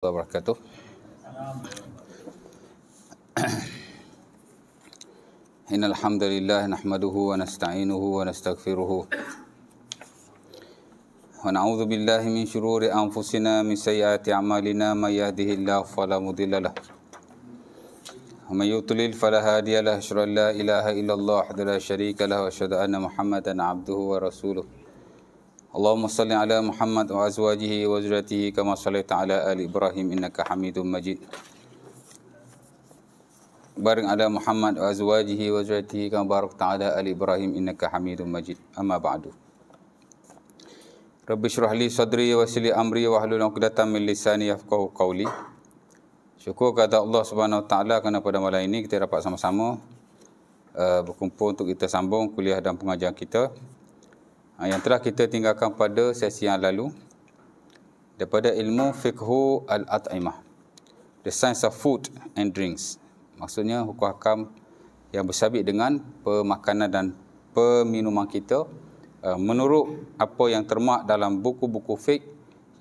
الله وبركاته إن الحمد لله نحمده ونستعينه ونستغفره ونعوذ بالله من شرور أنفسنا من سيئات أعمالنا من يهده الله فلا مضل له ومن يضلل فلا هادي له أشهد أن لا إله إلا الله وحده لا شريك له وأشهد أن محمدا عبده ورسوله Allahumma salli ala Muhammad wa azwajihi wa zuriatihi kama sallaita ala ali Ibrahim innaka Hamidum Majid. Baring ala Muhammad wa azwajihi wa zuriatihi kama taala ala ali Ibrahim innaka Hamidum Majid. Amma ba'du. Rabbi syurah li sadri wa sili amri wa ahlul uqdatan min lisani yafqahu qawli. Syukur kata Allah subhanahu wa ta'ala kerana pada malam ini kita dapat sama-sama uh, berkumpul untuk kita sambung kuliah dan pengajian Kita. Ah, yang telah kita tinggalkan pada sesi yang lalu daripada ilmu fiqhu al-at'imah the science of food and drinks maksudnya hukum hakam yang bersabit dengan pemakanan dan peminuman kita ah, menurut apa yang termak dalam buku-buku fiqh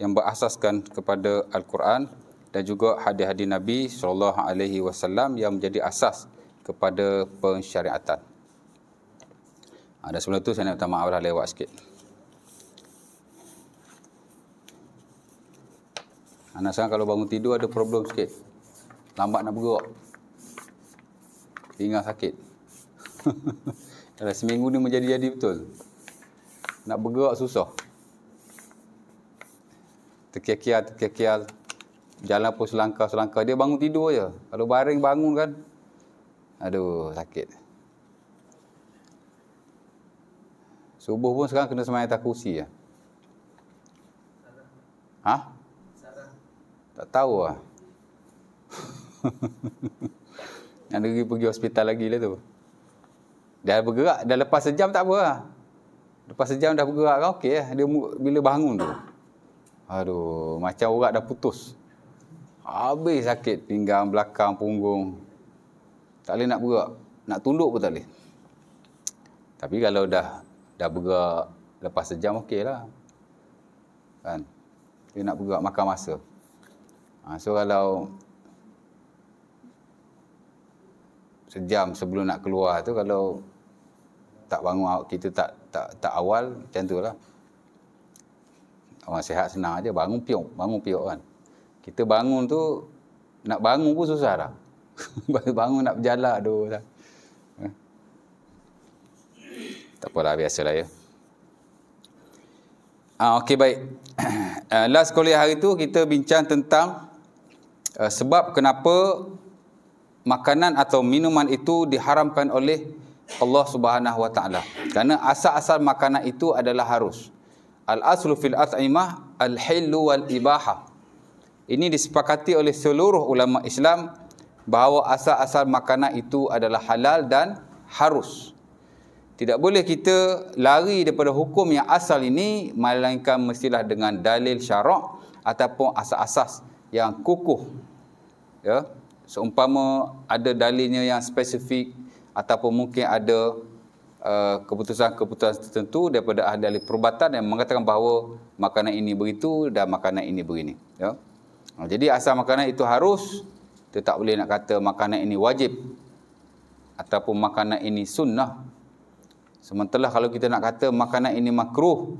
yang berasaskan kepada al-Quran dan juga hadis-hadis Nabi sallallahu alaihi wasallam yang menjadi asas kepada pensyariatan. Ada ha, sebelum tu saya nak minta awal lah lewat sikit. Anak sekarang kalau bangun tidur ada problem sikit. Lambat nak bergerak. tinggal sakit. Dalam seminggu ni menjadi-jadi betul. Nak bergerak susah. Terkiak-kiak, terkiak-kiak. Jalan pun selangkah-selangkah. Dia bangun tidur je. Kalau baring bangun kan. Aduh, sakit. Subuh pun sekarang kena semayang atas kursi ya. Ha? Tak tahu lah. Yang pergi, pergi hospital lagi lah tu. Dah bergerak, dah lepas sejam tak apa lah. Lepas sejam dah bergerak kan okey lah. Dia bila bangun tu. Aduh, macam urat dah putus. Habis sakit pinggang, belakang, punggung. Tak boleh nak bergerak. Nak tunduk pun tak boleh. Tapi kalau dah dah bergerak lepas sejam okey lah kan dia nak bergerak makan masa ha, so kalau sejam sebelum nak keluar tu kalau tak bangun kita tak tak tak awal macam tu lah orang sihat senang aja bangun piok bangun piok kan kita bangun tu nak bangun pun susah dah bangun nak berjalan tu lah. Tak apalah biasalah ya. Ah okey baik. Ah, last kali hari tu kita bincang tentang uh, sebab kenapa makanan atau minuman itu diharamkan oleh Allah Subhanahu Wa Taala. Karena asal-asal makanan itu adalah harus. Al-aslu fil at'imah al-hillu wal ibaha. Ini disepakati oleh seluruh ulama Islam bahawa asal-asal makanan itu adalah halal dan harus. Tidak boleh kita lari daripada hukum yang asal ini melainkan mestilah dengan dalil syarak ataupun asas-asas yang kukuh. Ya. Seumpama ada dalilnya yang spesifik ataupun mungkin ada eh, keputusan-keputusan uh, tertentu daripada ahli-ahli perubatan yang mengatakan bahawa makanan ini begitu dan makanan ini begini. Ya. Ha, jadi asal makanan itu harus, kita tak boleh nak kata makanan ini wajib ataupun makanan ini sunnah Sementara kalau kita nak kata makanan ini makruh,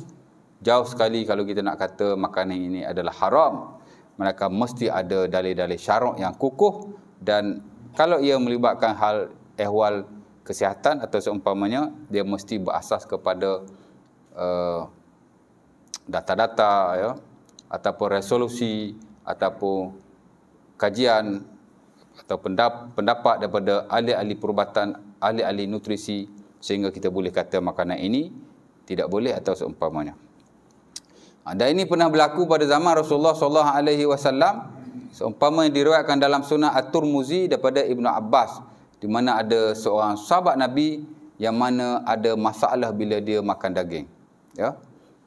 jauh sekali kalau kita nak kata makanan ini adalah haram. Mereka mesti ada dalil-dalil syarak yang kukuh dan kalau ia melibatkan hal ehwal kesihatan atau seumpamanya, dia mesti berasas kepada uh, data-data ya, ataupun resolusi ataupun kajian atau pendapat daripada ahli-ahli perubatan, ahli-ahli nutrisi sehingga kita boleh kata makanan ini tidak boleh atau seumpamanya. Ah, dan ini pernah berlaku pada zaman Rasulullah sallallahu alaihi wasallam seumpama yang diriwayatkan dalam Sunan At-Tirmizi daripada Ibnu Abbas di mana ada seorang sahabat Nabi yang mana ada masalah bila dia makan daging. Ya.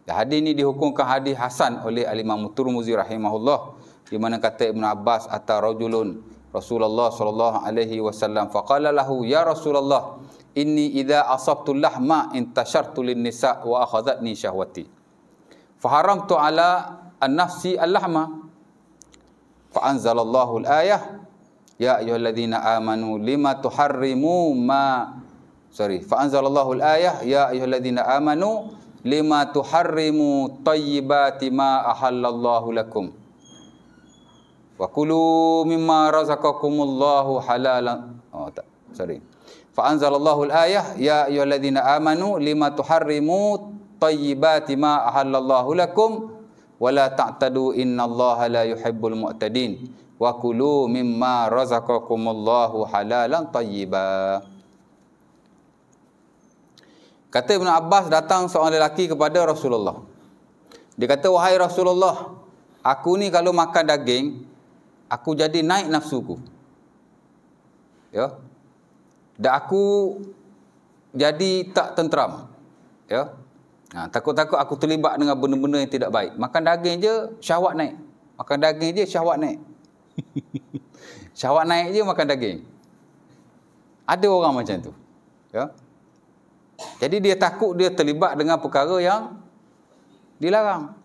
Dan hadis ini dihukumkan hadis hasan oleh Al-Imam At-Tirmizi rahimahullah di mana kata Ibnu Abbas atar rajulun Rasulullah sallallahu alaihi wasallam faqala lahu ya Rasulullah inni idza asabtu lahma intashartu lin nisa wa akhadhatni syahwati faharamtu ala an-nafsi al-lahma fa anzalallahu al-ayah ya ayyuhalladhina amanu lima tuharrimu ma sorry fa anzalallahu al-ayah ya ayyuhalladhina amanu lima tuharrimu tayyibati ma ahallallahu lakum wa kulu mimma razaqakumullahu halalan oh tak sorry فأنزل الله الآية يا أيها الذين amanu lima تحرموا طيبات ما أحل الله لكم ولا تعتدوا إن الله لا يحب المعتدين وكلوا مما رزقكم الله حلالا Kata Ibn Abbas datang seorang lelaki kepada Rasulullah. Dia kata, wahai Rasulullah, aku ni kalau makan daging, aku jadi naik nafsuku. Ya, dan aku jadi tak tenteram. Ya. Ha, takut-takut aku terlibat dengan benda-benda yang tidak baik. Makan daging je syahwat naik. Makan daging je syahwat naik. syahwat naik je makan daging. Ada orang macam tu. Ya. Jadi dia takut dia terlibat dengan perkara yang dilarang.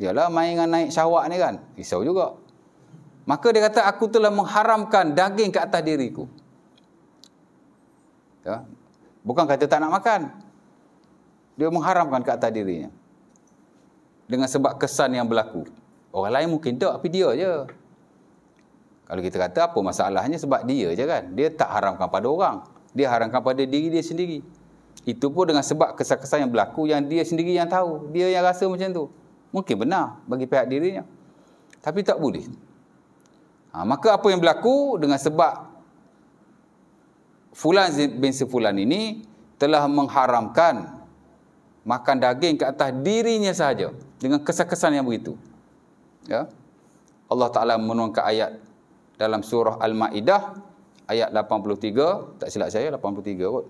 Yalah main dengan naik syahwat ni kan. Risau juga. Maka dia kata aku telah mengharamkan daging ke atas diriku. Ya. Bukan kata tak nak makan. Dia mengharamkan ke atas dirinya. Dengan sebab kesan yang berlaku. Orang lain mungkin tak, tapi dia je. Kalau kita kata apa masalahnya sebab dia je kan. Dia tak haramkan pada orang. Dia haramkan pada diri dia sendiri. Itu pun dengan sebab kesan-kesan yang berlaku yang dia sendiri yang tahu. Dia yang rasa macam tu. Mungkin benar bagi pihak dirinya. Tapi tak boleh. Ha, maka apa yang berlaku dengan sebab Fulan bin si ini telah mengharamkan makan daging ke atas dirinya sahaja dengan kesan-kesan yang begitu. Ya. Allah Taala menurunkan ayat dalam surah Al-Maidah ayat 83, tak silap saya 83 kot.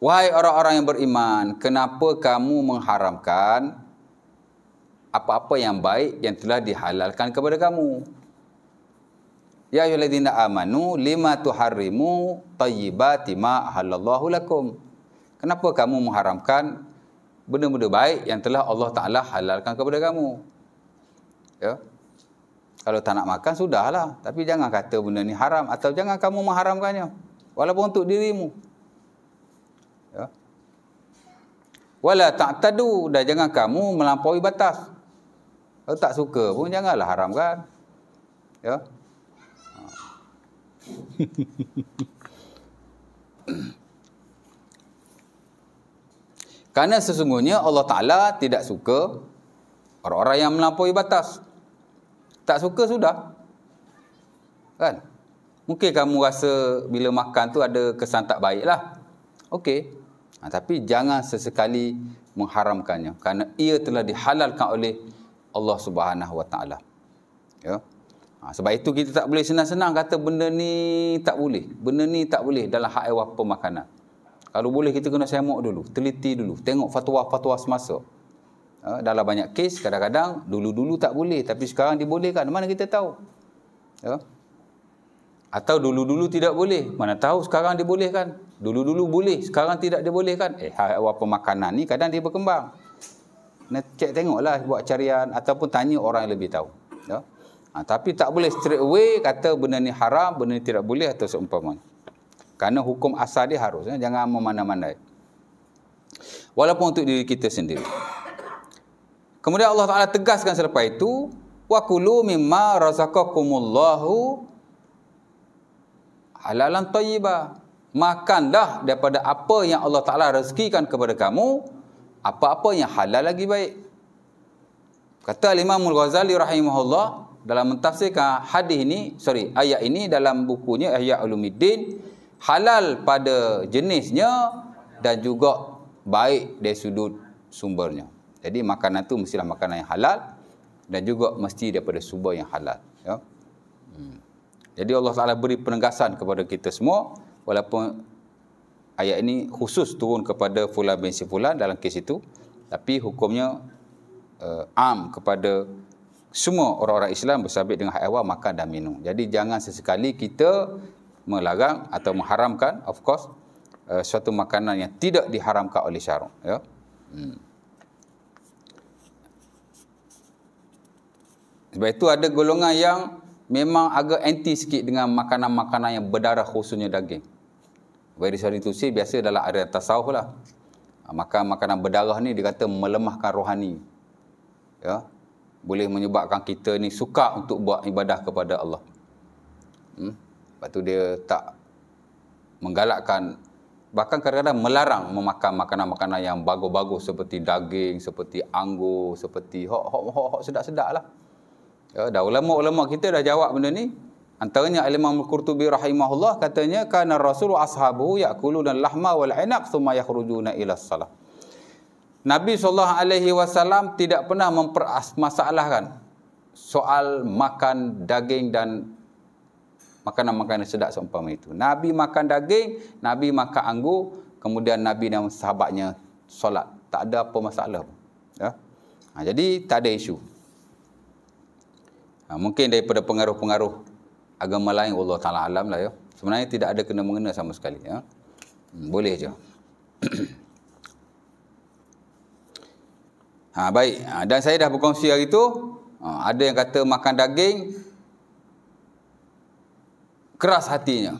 Wahai orang-orang yang beriman, kenapa kamu mengharamkan apa-apa yang baik yang telah dihalalkan kepada kamu? Ya ayyuhallazina amanu lima tuharrimu tayyibati ma halallahu lakum. Kenapa kamu mengharamkan benda-benda baik yang telah Allah Taala halalkan kepada kamu? Ya. Kalau tak nak makan sudahlah, tapi jangan kata benda ni haram atau jangan kamu mengharamkannya walaupun untuk dirimu. Ya. Wala ta'tadu dan jangan kamu melampaui batas. Kalau tak suka pun janganlah haramkan. Ya. Kerana sesungguhnya Allah Ta'ala tidak suka orang-orang yang melampaui batas. Tak suka sudah. Kan? Mungkin kamu rasa bila makan tu ada kesan tak baik lah. Okey. Ha, tapi jangan sesekali mengharamkannya. Kerana ia telah dihalalkan oleh Allah Subhanahu Wa Ta'ala. Ya. Ha, sebab itu kita tak boleh senang-senang kata benda ni tak boleh. Benda ni tak boleh dalam hak ewa pemakanan. Kalau boleh kita kena semak dulu, teliti dulu, tengok fatwa-fatwa semasa. Ha, dalam banyak kes kadang-kadang dulu-dulu tak boleh tapi sekarang dibolehkan. Mana kita tahu? Ya. Atau dulu-dulu tidak boleh. Mana tahu sekarang dibolehkan. Dulu-dulu boleh, sekarang tidak dibolehkan. Eh, hak ewa pemakanan ni kadang dia berkembang. Nak cek tengoklah buat carian ataupun tanya orang yang lebih tahu. Ya. Ha, tapi tak boleh straight away kata benda ni haram, benda ni tidak boleh atau seumpama. Karena hukum asal dia harus. Eh? Jangan memandai-mandai. Walaupun untuk diri kita sendiri. Kemudian Allah Ta'ala tegaskan selepas itu. Wakulu mimma razaqakumullahu halalan tayyibah. Makanlah daripada apa yang Allah Ta'ala rezekikan kepada kamu. Apa-apa yang halal lagi baik. Kata Imamul Ghazali rahimahullah dalam mentafsirkan hadis ini, sorry, ayat ini dalam bukunya Ayat Ulumuddin halal pada jenisnya dan juga baik dari sudut sumbernya. Jadi makanan tu mestilah makanan yang halal dan juga mesti daripada sumber yang halal, ya. Hmm. Jadi Allah Taala beri penegasan kepada kita semua walaupun ayat ini khusus turun kepada fulan bin fulan dalam kes itu, tapi hukumnya uh, am kepada semua orang-orang Islam bersabit dengan haiwan makan dan minum. Jadi jangan sesekali kita melarang atau mengharamkan of course uh, suatu makanan yang tidak diharamkan oleh syarak ya. Hmm. Sebab itu ada golongan yang memang agak anti sikit dengan makanan-makanan yang berdarah khususnya daging. Very sorry to say, biasa dalam area tasawuf lah. Ah, makan makanan berdarah ni dikata melemahkan rohani. Ya, boleh menyebabkan kita ni suka untuk buat ibadah kepada Allah. Hmm? Lepas tu dia tak menggalakkan, bahkan kadang-kadang melarang memakan makanan-makanan yang bagus-bagus seperti daging, seperti anggur, seperti hok-hok-hok sedap-sedap lah. Ya, dah ulama-ulama kita dah jawab benda ni. Antaranya Al-Imam Al-Qurtubi rahimahullah katanya, Kana Rasulullah ashabu yakulu dan lahma wal inak summa yakhrujuna ila salah. Nabi SAW tidak pernah mempermasalahkan soal makan daging dan makanan-makanan sedap seumpama itu. Nabi makan daging, Nabi makan anggur, kemudian Nabi dan sahabatnya solat. Tak ada apa masalah. Ya? Ha, jadi tak ada isu. Ha, mungkin daripada pengaruh-pengaruh agama lain Allah Ta'ala alam lah ya. Sebenarnya tidak ada kena-mengena sama sekali. Ya? Hmm, boleh je. Ha, baik. Ha, dan saya dah berkongsi hari itu. Ha, ada yang kata makan daging. Keras hatinya.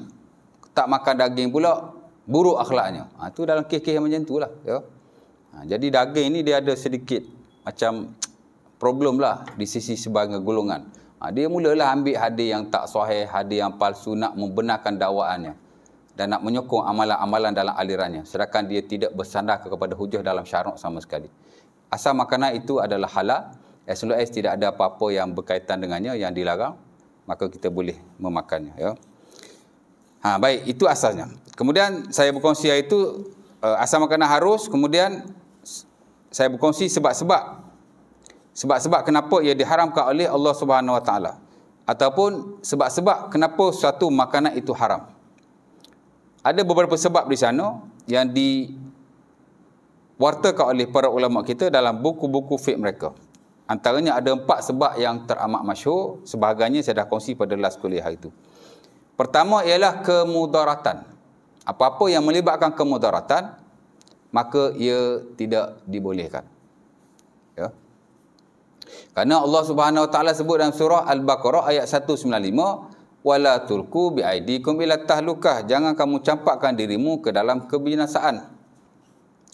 Tak makan daging pula. Buruk akhlaknya. Itu ha, dalam kes-kes macam itu lah. Ya. Ha, jadi daging ini dia ada sedikit. Macam problem lah. Di sisi sebagai golongan. Ha, dia mulalah ambil hadir yang tak sahih. Hadir yang palsu. Nak membenarkan dakwaannya. Dan nak menyokong amalan-amalan dalam alirannya. Sedangkan dia tidak bersandar kepada hujah dalam syarat sama sekali asal makanan itu adalah halal as long as tidak ada apa-apa yang berkaitan dengannya yang dilarang maka kita boleh memakannya ya ha baik itu asalnya kemudian saya berkongsi iaitu eh, asal makanan harus kemudian saya berkongsi sebab-sebab sebab-sebab kenapa ia diharamkan oleh Allah Subhanahu Wa Taala ataupun sebab-sebab kenapa suatu makanan itu haram ada beberapa sebab di sana yang di diwartakan oleh para ulama kita dalam buku-buku fiqh mereka. Antaranya ada empat sebab yang teramat masyhur, sebahagiannya saya dah kongsi pada last kuliah hari itu. Pertama ialah kemudaratan. Apa-apa yang melibatkan kemudaratan, maka ia tidak dibolehkan. Ya. Karena Allah Subhanahu Wa Taala sebut dalam surah Al-Baqarah ayat 195, wala tulku bi aidikum ila tahlukah, jangan kamu campakkan dirimu ke dalam kebinasaan.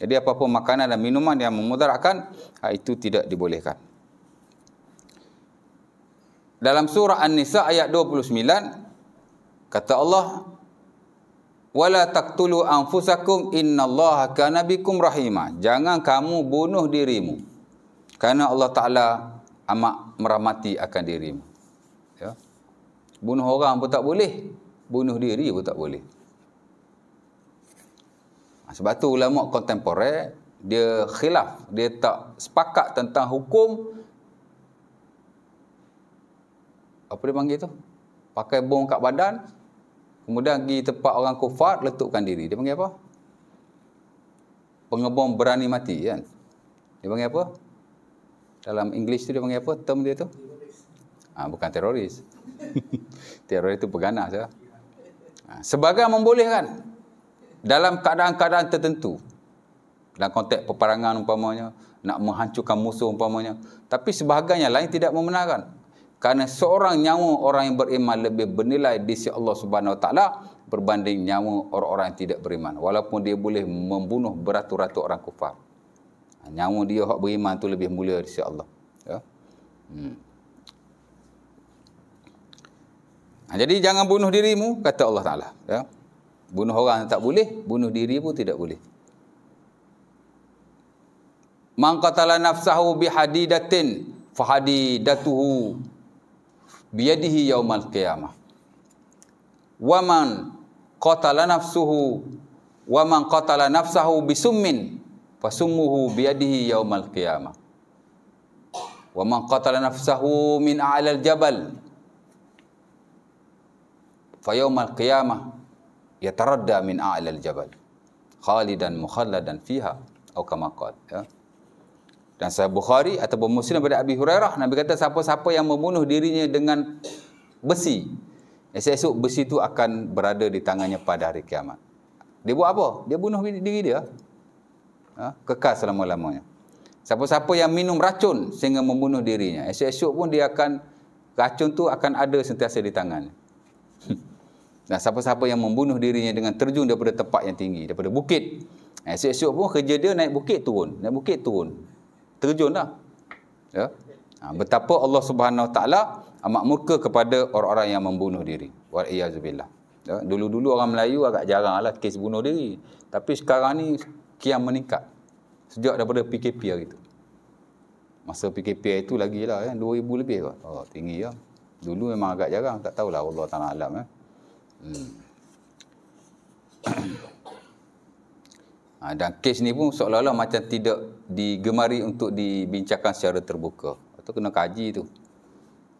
Jadi apa-apa makanan dan minuman yang memudaratkan ha, itu tidak dibolehkan. Dalam surah An-Nisa ayat 29 kata Allah wala taqtulu anfusakum innallaha kana bikum rahima. Jangan kamu bunuh dirimu. Karena Allah Taala amat meramati akan dirimu. Ya. Bunuh orang pun tak boleh, bunuh diri pun tak boleh. Ha, sebab tu ulama kontemporer dia khilaf, dia tak sepakat tentang hukum apa dia panggil tu? Pakai bom kat badan kemudian pergi tempat orang kufar letupkan diri. Dia panggil apa? Pengebom berani mati kan. Dia panggil apa? Dalam English tu dia panggil apa? Term dia tu? Ah ha, bukan teroris. teroris tu peganas ya. Ha, sebagai membolehkan dalam keadaan-keadaan tertentu dalam konteks peperangan umpamanya nak menghancurkan musuh umpamanya tapi sebahagian yang lain tidak membenarkan kerana seorang nyawa orang yang beriman lebih bernilai di sisi Allah Subhanahu Taala berbanding nyawa orang-orang yang tidak beriman walaupun dia boleh membunuh beratus-ratus orang kufar ha, nyawa dia hak beriman tu lebih mulia di sisi Allah ya hmm. Ha, jadi jangan bunuh dirimu kata Allah Taala ya. Bunuh orang tak boleh, bunuh diri pun tidak boleh. Man qatala nafsahu bihadidatin fahadidatuhu biyadihi yaumal qiyamah. Wa man qatala nafsuhu wa man qatala nafsahu bisummin fasummuhu biyadihi yaumal qiyamah. Wa man qatala nafsahu min a'lal jabal fa yaumal qiyamah yataradda min a'la al-jabal khalidan mukhalladan fiha atau kama ya. Dan sahih Bukhari ataupun Muslim daripada Abi Hurairah Nabi kata siapa-siapa yang membunuh dirinya dengan besi esok-esok besi itu akan berada di tangannya pada hari kiamat. Dia buat apa? Dia bunuh diri dia. Ha? kekal selama-lamanya. Siapa-siapa yang minum racun sehingga membunuh dirinya, esok-esok pun dia akan racun tu akan ada sentiasa di tangannya. Nah, siapa-siapa yang membunuh dirinya dengan terjun daripada tempat yang tinggi, daripada bukit. Esok-esok pun kerja dia naik bukit turun, naik bukit turun. Terjunlah. Ya. Ha, betapa Allah Subhanahu Wa Taala amat murka kepada orang-orang yang membunuh diri. Wal iazubillah. Ya. Dulu-dulu orang Melayu agak jaranglah kes bunuh diri. Tapi sekarang ni kian meningkat. Sejak daripada PKP hari itu. Masa PKP itu lagi lah kan. Eh. 2,000 lebih kot. Oh, tinggi lah. Ya. Dulu memang agak jarang. Tak tahulah Allah Ta'ala alam. Eh. Hmm. Ha, dan kes ni pun seolah-olah macam tidak digemari untuk dibincangkan secara terbuka. Itu kena kaji tu.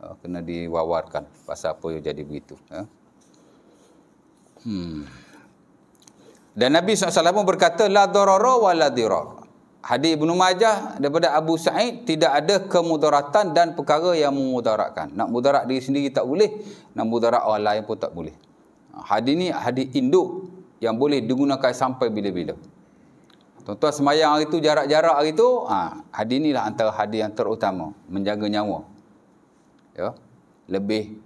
Ha, kena diwawarkan pasal apa yang jadi begitu. Ha? Hmm. Dan Nabi SAW pun berkata, La dorara wa la dirar. Hadis Ibn Majah daripada Abu Sa'id tidak ada kemudaratan dan perkara yang memudaratkan. Nak mudarat diri sendiri tak boleh. Nak mudarat orang lain pun tak boleh. Hadis ni hadis induk yang boleh digunakan sampai bila-bila. Tuan-tuan semayang hari tu, jarak-jarak hari tu, ha, hadis ni lah antara hadis yang terutama. Menjaga nyawa. Ya? Lebih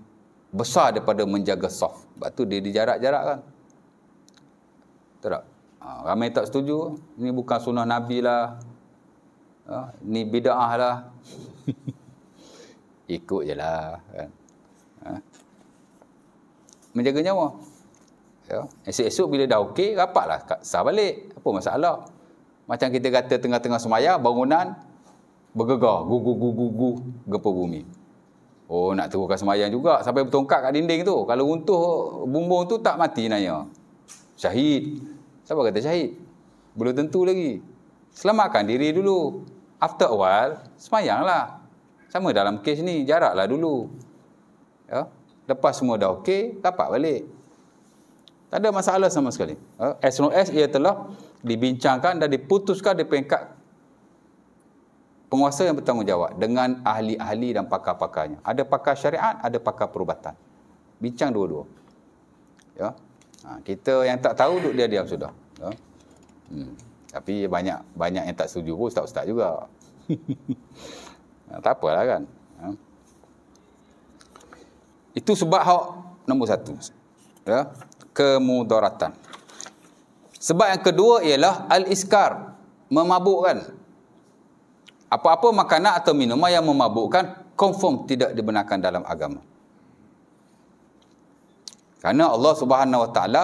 besar daripada menjaga soft. Sebab tu dia dijarak-jarak kan. Betul tak? Ha, ramai tak setuju. Ini bukan sunnah Nabi lah. Ha, ini bida'ah lah. Ikut je lah. Kan? menjaga nyawa. Ya. Esok-esok bila dah okey, rapatlah. Sah balik. Apa masalah? Macam kita kata tengah-tengah semaya, bangunan bergegar. Gugu-gugu-gugu gempa bumi. Oh, nak turunkan semayang juga. Sampai bertongkak kat dinding tu. Kalau untuh bumbung tu, tak mati nanya. Syahid. Siapa kata syahid? Belum tentu lagi. Selamatkan diri dulu. After a while, semayanglah. Sama dalam kes ni, jaraklah dulu. Ya. Yeah. Lepas semua dah okey, dapat balik. Tak ada masalah sama sekali. Ha? As long as ia telah dibincangkan dan diputuskan di peringkat penguasa yang bertanggungjawab dengan ahli-ahli dan pakar-pakarnya. Ada pakar syariat, ada pakar perubatan. Bincang dua-dua. Ya. Ha, kita yang tak tahu duduk dia diam sudah. Ya. Hmm. Tapi banyak banyak yang tak setuju pun ustaz-ustaz juga. Ha, tak apalah kan. Ya. Itu sebab hak nombor satu. Ya, kemudaratan. Sebab yang kedua ialah al-iskar. Memabukkan. Apa-apa makanan atau minuman yang memabukkan, confirm tidak dibenarkan dalam agama. Kerana Allah Subhanahu Wa Taala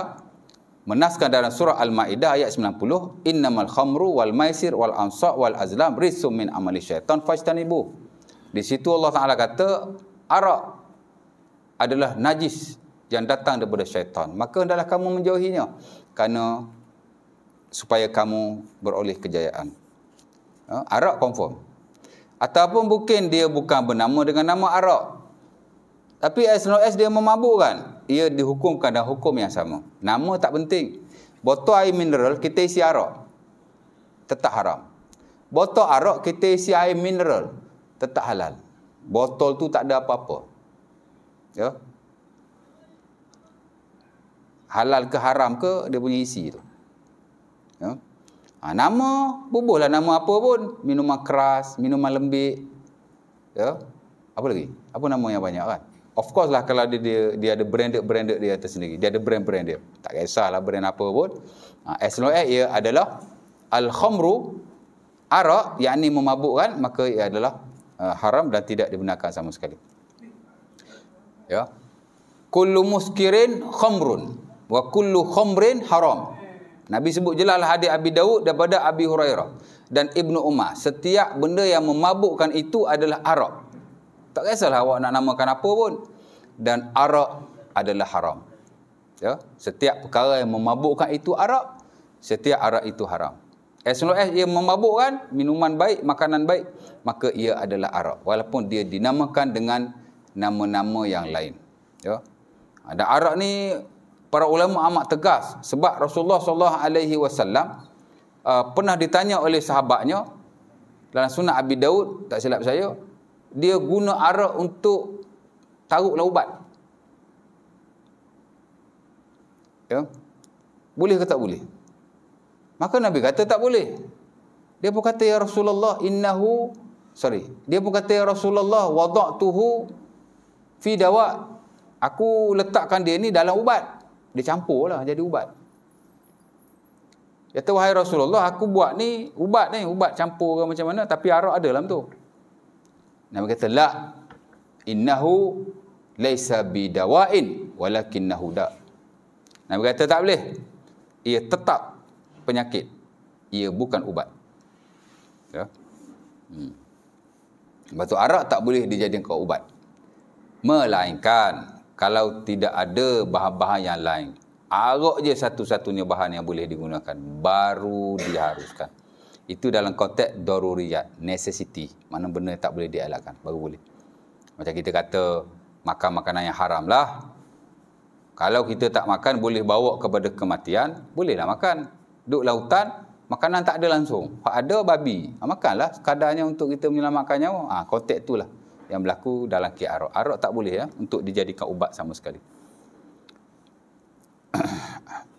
menaskan dalam surah Al-Maidah ayat 90, "Innamal khamru wal maisir wal ansab wal azlam rizqun min amali syaitan fajtanibu." Di situ Allah Taala kata, arak adalah najis yang datang daripada syaitan. Maka adalah kamu menjauhinya. Kerana supaya kamu beroleh kejayaan. Ha? Arak confirm. Ataupun mungkin dia bukan bernama dengan nama Arak. Tapi as no as dia memabuk kan. Ia dihukumkan dan hukum yang sama. Nama tak penting. Botol air mineral kita isi Arak. Tetap haram. Botol Arak kita isi air mineral. Tetap halal. Botol tu tak ada apa-apa ya halal ke haram ke dia punya isi tu ya ha, nama bubuhlah nama apa pun minuman keras minuman lembik ya apa lagi apa nama yang banyak kan of course lah kalau dia dia, dia ada branded branded dia atas sendiri dia ada brand brand dia tak kisahlah brand apa pun ha, as long as ia adalah al khamru arak yakni memabukkan maka ia adalah uh, haram dan tidak dibenarkan sama sekali ya kullu muskirin khamrun wa kullu khamrin haram nabi sebut jelah lah hadis abi daud daripada abi hurairah dan ibnu umar setiap benda yang memabukkan itu adalah arak tak kisahlah awak nak namakan apa pun dan arak adalah haram ya setiap perkara yang memabukkan itu arak setiap arak itu haram as long as ia memabukkan minuman baik makanan baik maka ia adalah arak walaupun dia dinamakan dengan nama-nama yang lain. Ya. Ada arak ni para ulama amat tegas sebab Rasulullah sallallahu alaihi wasallam uh, pernah ditanya oleh sahabatnya dalam sunat Abi Daud tak silap saya dia guna arak untuk taruk laubat. Ya. Boleh ke tak boleh? Maka Nabi kata tak boleh. Dia pun kata ya Rasulullah innahu sorry. Dia pun kata ya Rasulullah wada'tuhu fi dawa aku letakkan dia ni dalam ubat dia campur lah jadi ubat dia kata wahai Rasulullah aku buat ni ubat ni ubat campur ke macam mana tapi arak ada dalam tu Nabi kata la innahu laisa bidawain walakinnahu da Nabi kata tak boleh ia tetap penyakit ia bukan ubat ya hmm. Batu arak tak boleh dijadikan ubat. Melainkan kalau tidak ada bahan-bahan yang lain. Arak je satu-satunya bahan yang boleh digunakan. Baru diharuskan. Itu dalam konteks daruriyat, necessity. Mana benda tak boleh dielakkan, baru boleh. Macam kita kata, makan makanan yang haram lah. Kalau kita tak makan, boleh bawa kepada kematian, bolehlah makan. Duk lautan, makanan tak ada langsung. Ada babi, makanlah sekadarnya untuk kita menyelamatkan nyawa. Ha, konteks itulah yang berlaku dalam ki arok. Arok tak boleh ya untuk dijadikan ubat sama sekali.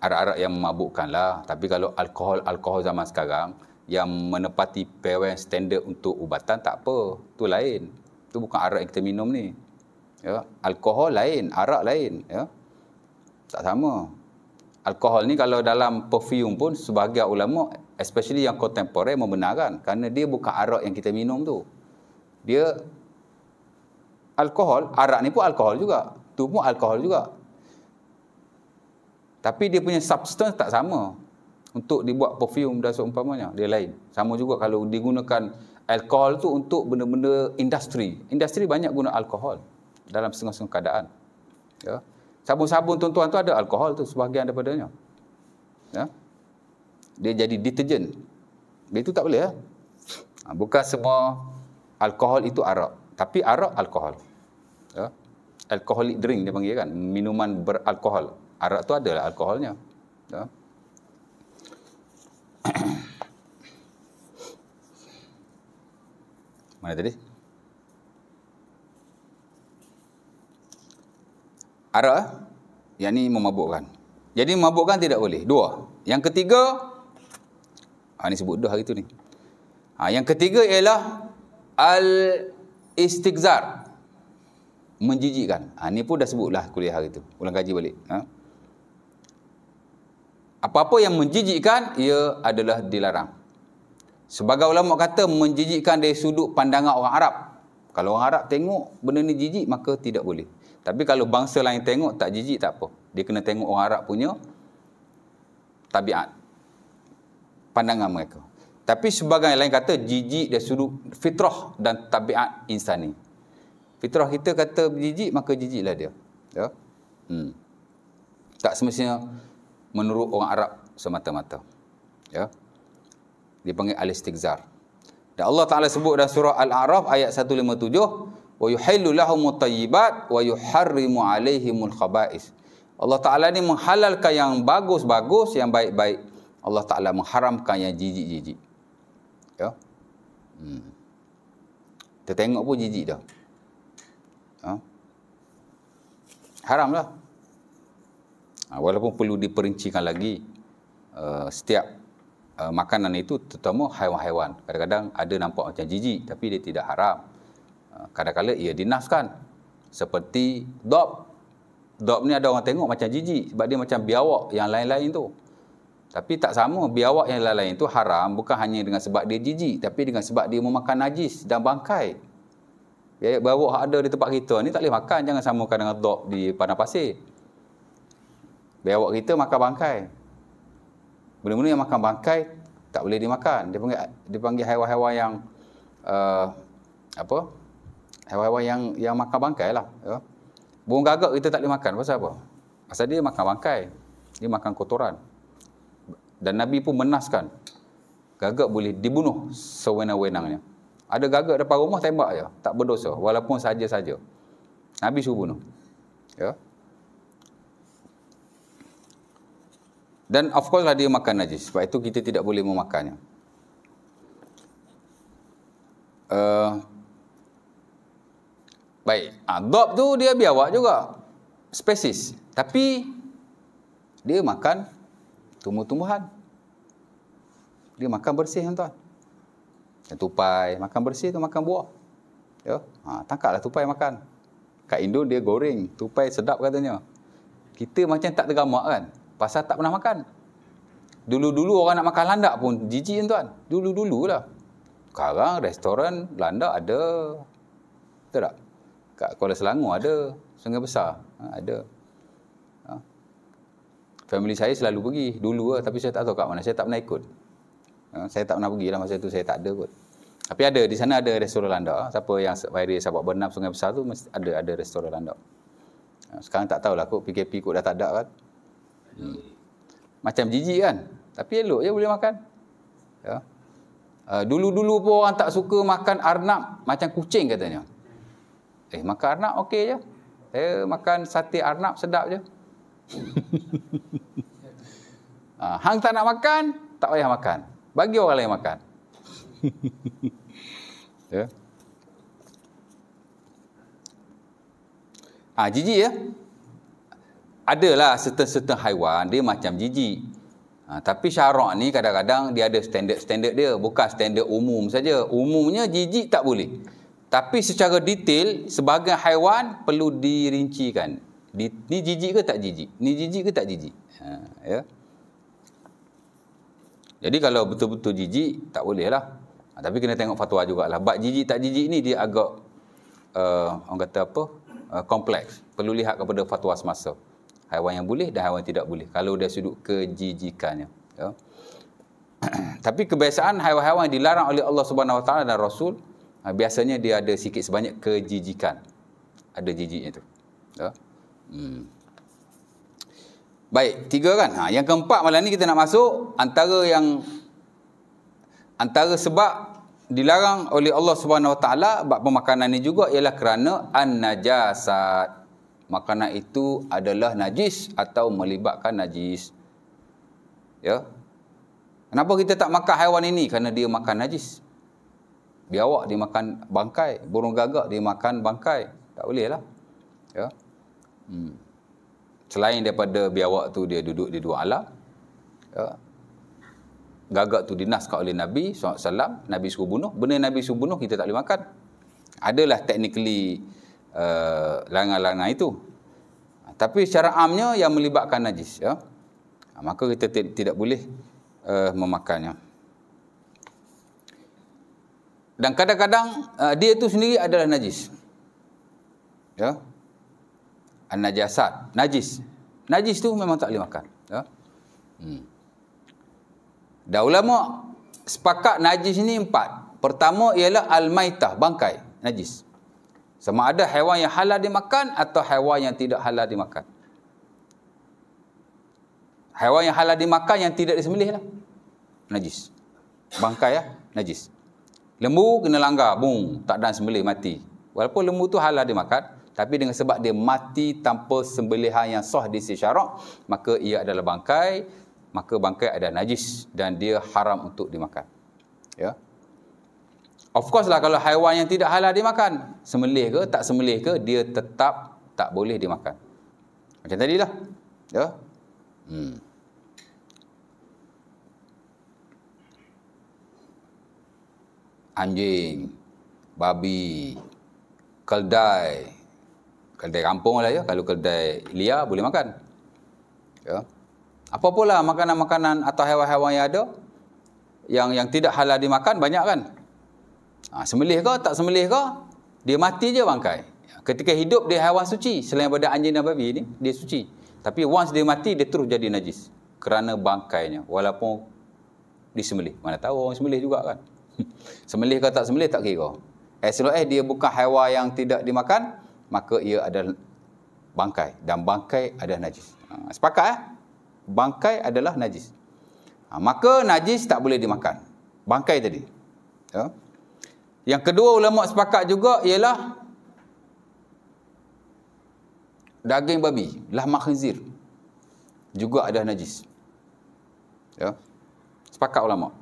Arak-arak yang memabukkan lah. Tapi kalau alkohol-alkohol zaman sekarang yang menepati PWN standar untuk ubatan tak apa. Tu lain. Tu bukan arak yang kita minum ni. Ya, alkohol lain, arak lain, ya. Tak sama. Alkohol ni kalau dalam perfume pun sebagai ulama especially yang kontemporer membenarkan kerana dia bukan arak yang kita minum tu. Dia alkohol, arak ni pun alkohol juga. Tu pun alkohol juga. Tapi dia punya substance tak sama. Untuk dibuat perfume dan seumpamanya, dia lain. Sama juga kalau digunakan alkohol tu untuk benda-benda industri. Industri banyak guna alkohol dalam setengah-setengah keadaan. Ya. Sabun-sabun tuan-tuan tu ada alkohol tu sebahagian daripadanya. Ya. Dia jadi detergent. Dia tu tak boleh ya. Ha, bukan semua alkohol itu arak tapi arak alkohol. Ya. Alcoholic drink dia panggil kan, minuman beralkohol. Arak tu adalah alkoholnya. Ya. Mana tadi? Arak yang ni memabukkan. Jadi memabukkan tidak boleh. Dua. Yang ketiga ha, ni sebut dah hari tu ni. Ha, yang ketiga ialah al istigzar menjijikkan. Ha, ini pun dah sebutlah kuliah hari itu. Ulang kaji balik. Ha? Apa-apa yang menjijikkan, ia adalah dilarang. Sebagai ulama kata, menjijikkan dari sudut pandangan orang Arab. Kalau orang Arab tengok benda ni jijik, maka tidak boleh. Tapi kalau bangsa lain tengok, tak jijik, tak apa. Dia kena tengok orang Arab punya tabiat. Pandangan mereka. Tapi sebagian yang lain kata jijik dia sudut fitrah dan tabiat insani. Fitrah kita kata jijik, maka jijiklah dia. Ya? Hmm. Tak semestinya menurut orang Arab semata-mata. Ya? Dipanggil al-istigzar. Dan Allah Ta'ala sebut dalam surah Al-A'raf ayat 157 وَيُحَلُّ لَهُمُ الطَّيِّبَاتِ وَيُحَرِّمُ عَلَيْهِمُ الْخَبَائِسِ Allah Ta'ala ni menghalalkan yang bagus-bagus, yang baik-baik. Allah Ta'ala mengharamkan yang jijik-jijik. Ya. Hmm. Kita tengok pun jijik dah. Ha? Haram lah. Ha, walaupun perlu diperincikan lagi. Uh, setiap uh, makanan itu terutama haiwan-haiwan. Kadang-kadang ada nampak macam jijik tapi dia tidak haram. Ha, Kadang-kadang ia dinaskan. Seperti dop. Dop ni ada orang tengok macam jijik. Sebab dia macam biawak yang lain-lain tu. Tapi tak sama biawak yang lain-lain itu haram bukan hanya dengan sebab dia jijik tapi dengan sebab dia memakan najis dan bangkai. Ya, ya, biawak bawa ada di tempat kita ni tak boleh makan jangan samakan dengan dog di padang pasir. Biawak kita makan bangkai. Benda-benda yang makan bangkai tak boleh dimakan. Dia panggil dipanggil haiwan-haiwan yang uh, apa? Haiwan-haiwan yang yang makan bangkai lah. Ya. Burung gagak kita tak boleh makan. Pasal apa? Pasal dia makan bangkai. Dia makan kotoran dan Nabi pun menaskan gagak boleh dibunuh sewenang-wenangnya ada gagak depan rumah tembak je tak berdosa walaupun saja-saja Nabi suruh bunuh ya dan of course lah dia makan najis sebab itu kita tidak boleh memakannya uh, baik adab ah, tu dia biawak juga spesies tapi dia makan tumbuh-tumbuhan. Dia makan bersih tuan-tuan. Dan tupai, makan bersih tu makan buah. Ya, ha, tangkaplah tupai makan. Kat Indo dia goreng, tupai sedap katanya. Kita macam tak tergamak kan, pasal tak pernah makan. Dulu-dulu orang nak makan landak pun jijik tuan-tuan. Dulu-dululah. Sekarang restoran landak ada. Betul tak? Kat Kuala Selangor ada, Sungai Besar. Ha, ada family saya selalu pergi dulu lah, tapi saya tak tahu kat mana saya tak pernah ikut ha, saya tak pernah pergi lah masa tu saya tak ada kot tapi ada di sana ada restoran landak siapa yang viral sahabat bernam sungai besar tu mesti ada ada restoran landak ha, sekarang tak tahulah kot PKP kot dah tak ada kan hmm. macam jijik kan tapi elok je boleh makan ya uh, dulu-dulu pun orang tak suka makan arnab macam kucing katanya eh makan arnab okey je saya makan sate arnab sedap je Ah, hang tak nak makan, tak payah makan. Bagi orang lain makan. ya. Ah, ha, jijik ya. Adalah certain-certain haiwan dia macam jijik. Ha, tapi syarak ni kadang-kadang dia ada standard-standard dia, bukan standard umum saja. Umumnya jijik tak boleh. Tapi secara detail sebagai haiwan perlu dirincikan. Di, ni jijik ke tak jijik? Ni jijik ke tak jijik? Ha, ya. Jadi kalau betul-betul jijik, tak boleh lah. Ha, tapi kena tengok fatwa juga lah. Bak jijik tak jijik ni dia agak, uh, orang kata apa, uh, kompleks. Perlu lihat kepada fatwa semasa. Haiwan yang boleh dan haiwan yang tidak boleh. Kalau dia sudut kejijikannya. Ya. tapi kebiasaan haiwan-haiwan dilarang oleh Allah Subhanahu SWT dan Rasul, uh, biasanya dia ada sikit sebanyak kejijikan. Ada jijiknya tu. Ya. Hmm. Baik, tiga kan? Ha, yang keempat malam ni kita nak masuk antara yang antara sebab dilarang oleh Allah Subhanahu Wa Taala bab pemakanan ni juga ialah kerana an-najasat. Makanan itu adalah najis atau melibatkan najis. Ya. Kenapa kita tak makan haiwan ini? Kerana dia makan najis. Biawak dia makan bangkai, burung gagak dia makan bangkai. Tak bolehlah. lah. Ya. Hmm. Selain daripada biawak tu dia duduk di dua alam. Ya. Gagak tu dinaskah oleh Nabi SAW. Nabi suruh bunuh. Benda Nabi suruh bunuh kita tak boleh makan. Adalah technically larangan-larangan uh, itu. Tapi secara amnya yang melibatkan najis. Ya. Ha, maka kita tidak boleh uh, memakannya. Dan kadang-kadang uh, dia itu sendiri adalah najis. Ya. An-najasat. Najis. Najis tu memang tak boleh makan. Ya? Hmm. Dah ulama sepakat najis ni empat. Pertama ialah al-maitah, bangkai. Najis. Sama ada haiwan yang halal dimakan atau haiwan yang tidak halal dimakan. Haiwan yang halal dimakan yang tidak disembelih lah. Najis. Bangkai lah. Najis. Lembu kena langgar. Bung. Tak dan sembelih. Mati. Walaupun lembu tu halal dimakan. Tapi dengan sebab dia mati tanpa sembelihan yang sah di sisi syarak, maka ia adalah bangkai, maka bangkai ada najis dan dia haram untuk dimakan. Ya. Of course lah kalau haiwan yang tidak halal dimakan, sembelih ke tak sembelih ke dia tetap tak boleh dimakan. Macam tadilah. Ya. Hmm. Anjing, babi, keldai, kedai kampung lah ya, kalau kedai liar boleh makan. Ya. Apa pula makanan-makanan atau hewan-hewan yang ada yang yang tidak halal dimakan banyak kan? Ha, semelih ke tak semelih ke? Dia mati je bangkai. Ketika hidup dia hewan suci selain pada anjing dan babi ni dia suci. Tapi once dia mati dia terus jadi najis kerana bangkainya walaupun disembelih. Mana tahu orang sembelih juga kan. semelih ke tak semelih tak kira. Eh long eh dia bukan hewan yang tidak dimakan, maka ia adalah bangkai dan bangkai adalah najis. Ha, sepakat eh? Bangkai adalah najis. Ha, maka najis tak boleh dimakan. Bangkai tadi. Ya. Yang kedua ulama sepakat juga ialah daging babi, lah khinzir juga ada najis. Ya. Sepakat ulama.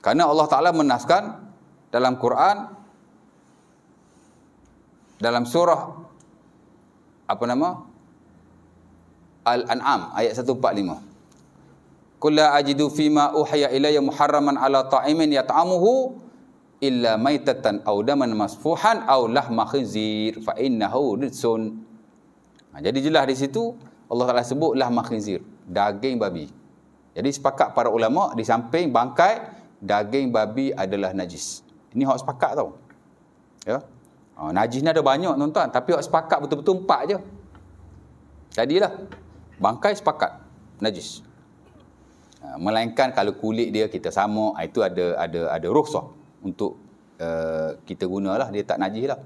Karena Allah Taala menaskan dalam Quran dalam surah apa nama Al-An'am ayat 145. Qul la ajidu fima uhiya ilayya muharraman ala ta'imin yat'amuhu illa maitatan aw daman masfuhan aw lahma khinzir fa innahu ridsun. Ha, jadi jelas di situ Allah Taala sebut lahma khinzir, daging babi. Jadi sepakat para ulama di samping bangkai daging babi adalah najis. Ini hak sepakat tau. Ya. Ha, najis ni ada banyak tuan-tuan. Tapi awak sepakat betul-betul empat je. Jadilah. Bangkai sepakat. Najis. Ha, melainkan kalau kulit dia kita sama. Ah, itu ada ada ada rukhsah. Untuk uh, kita lah Dia tak najis lah.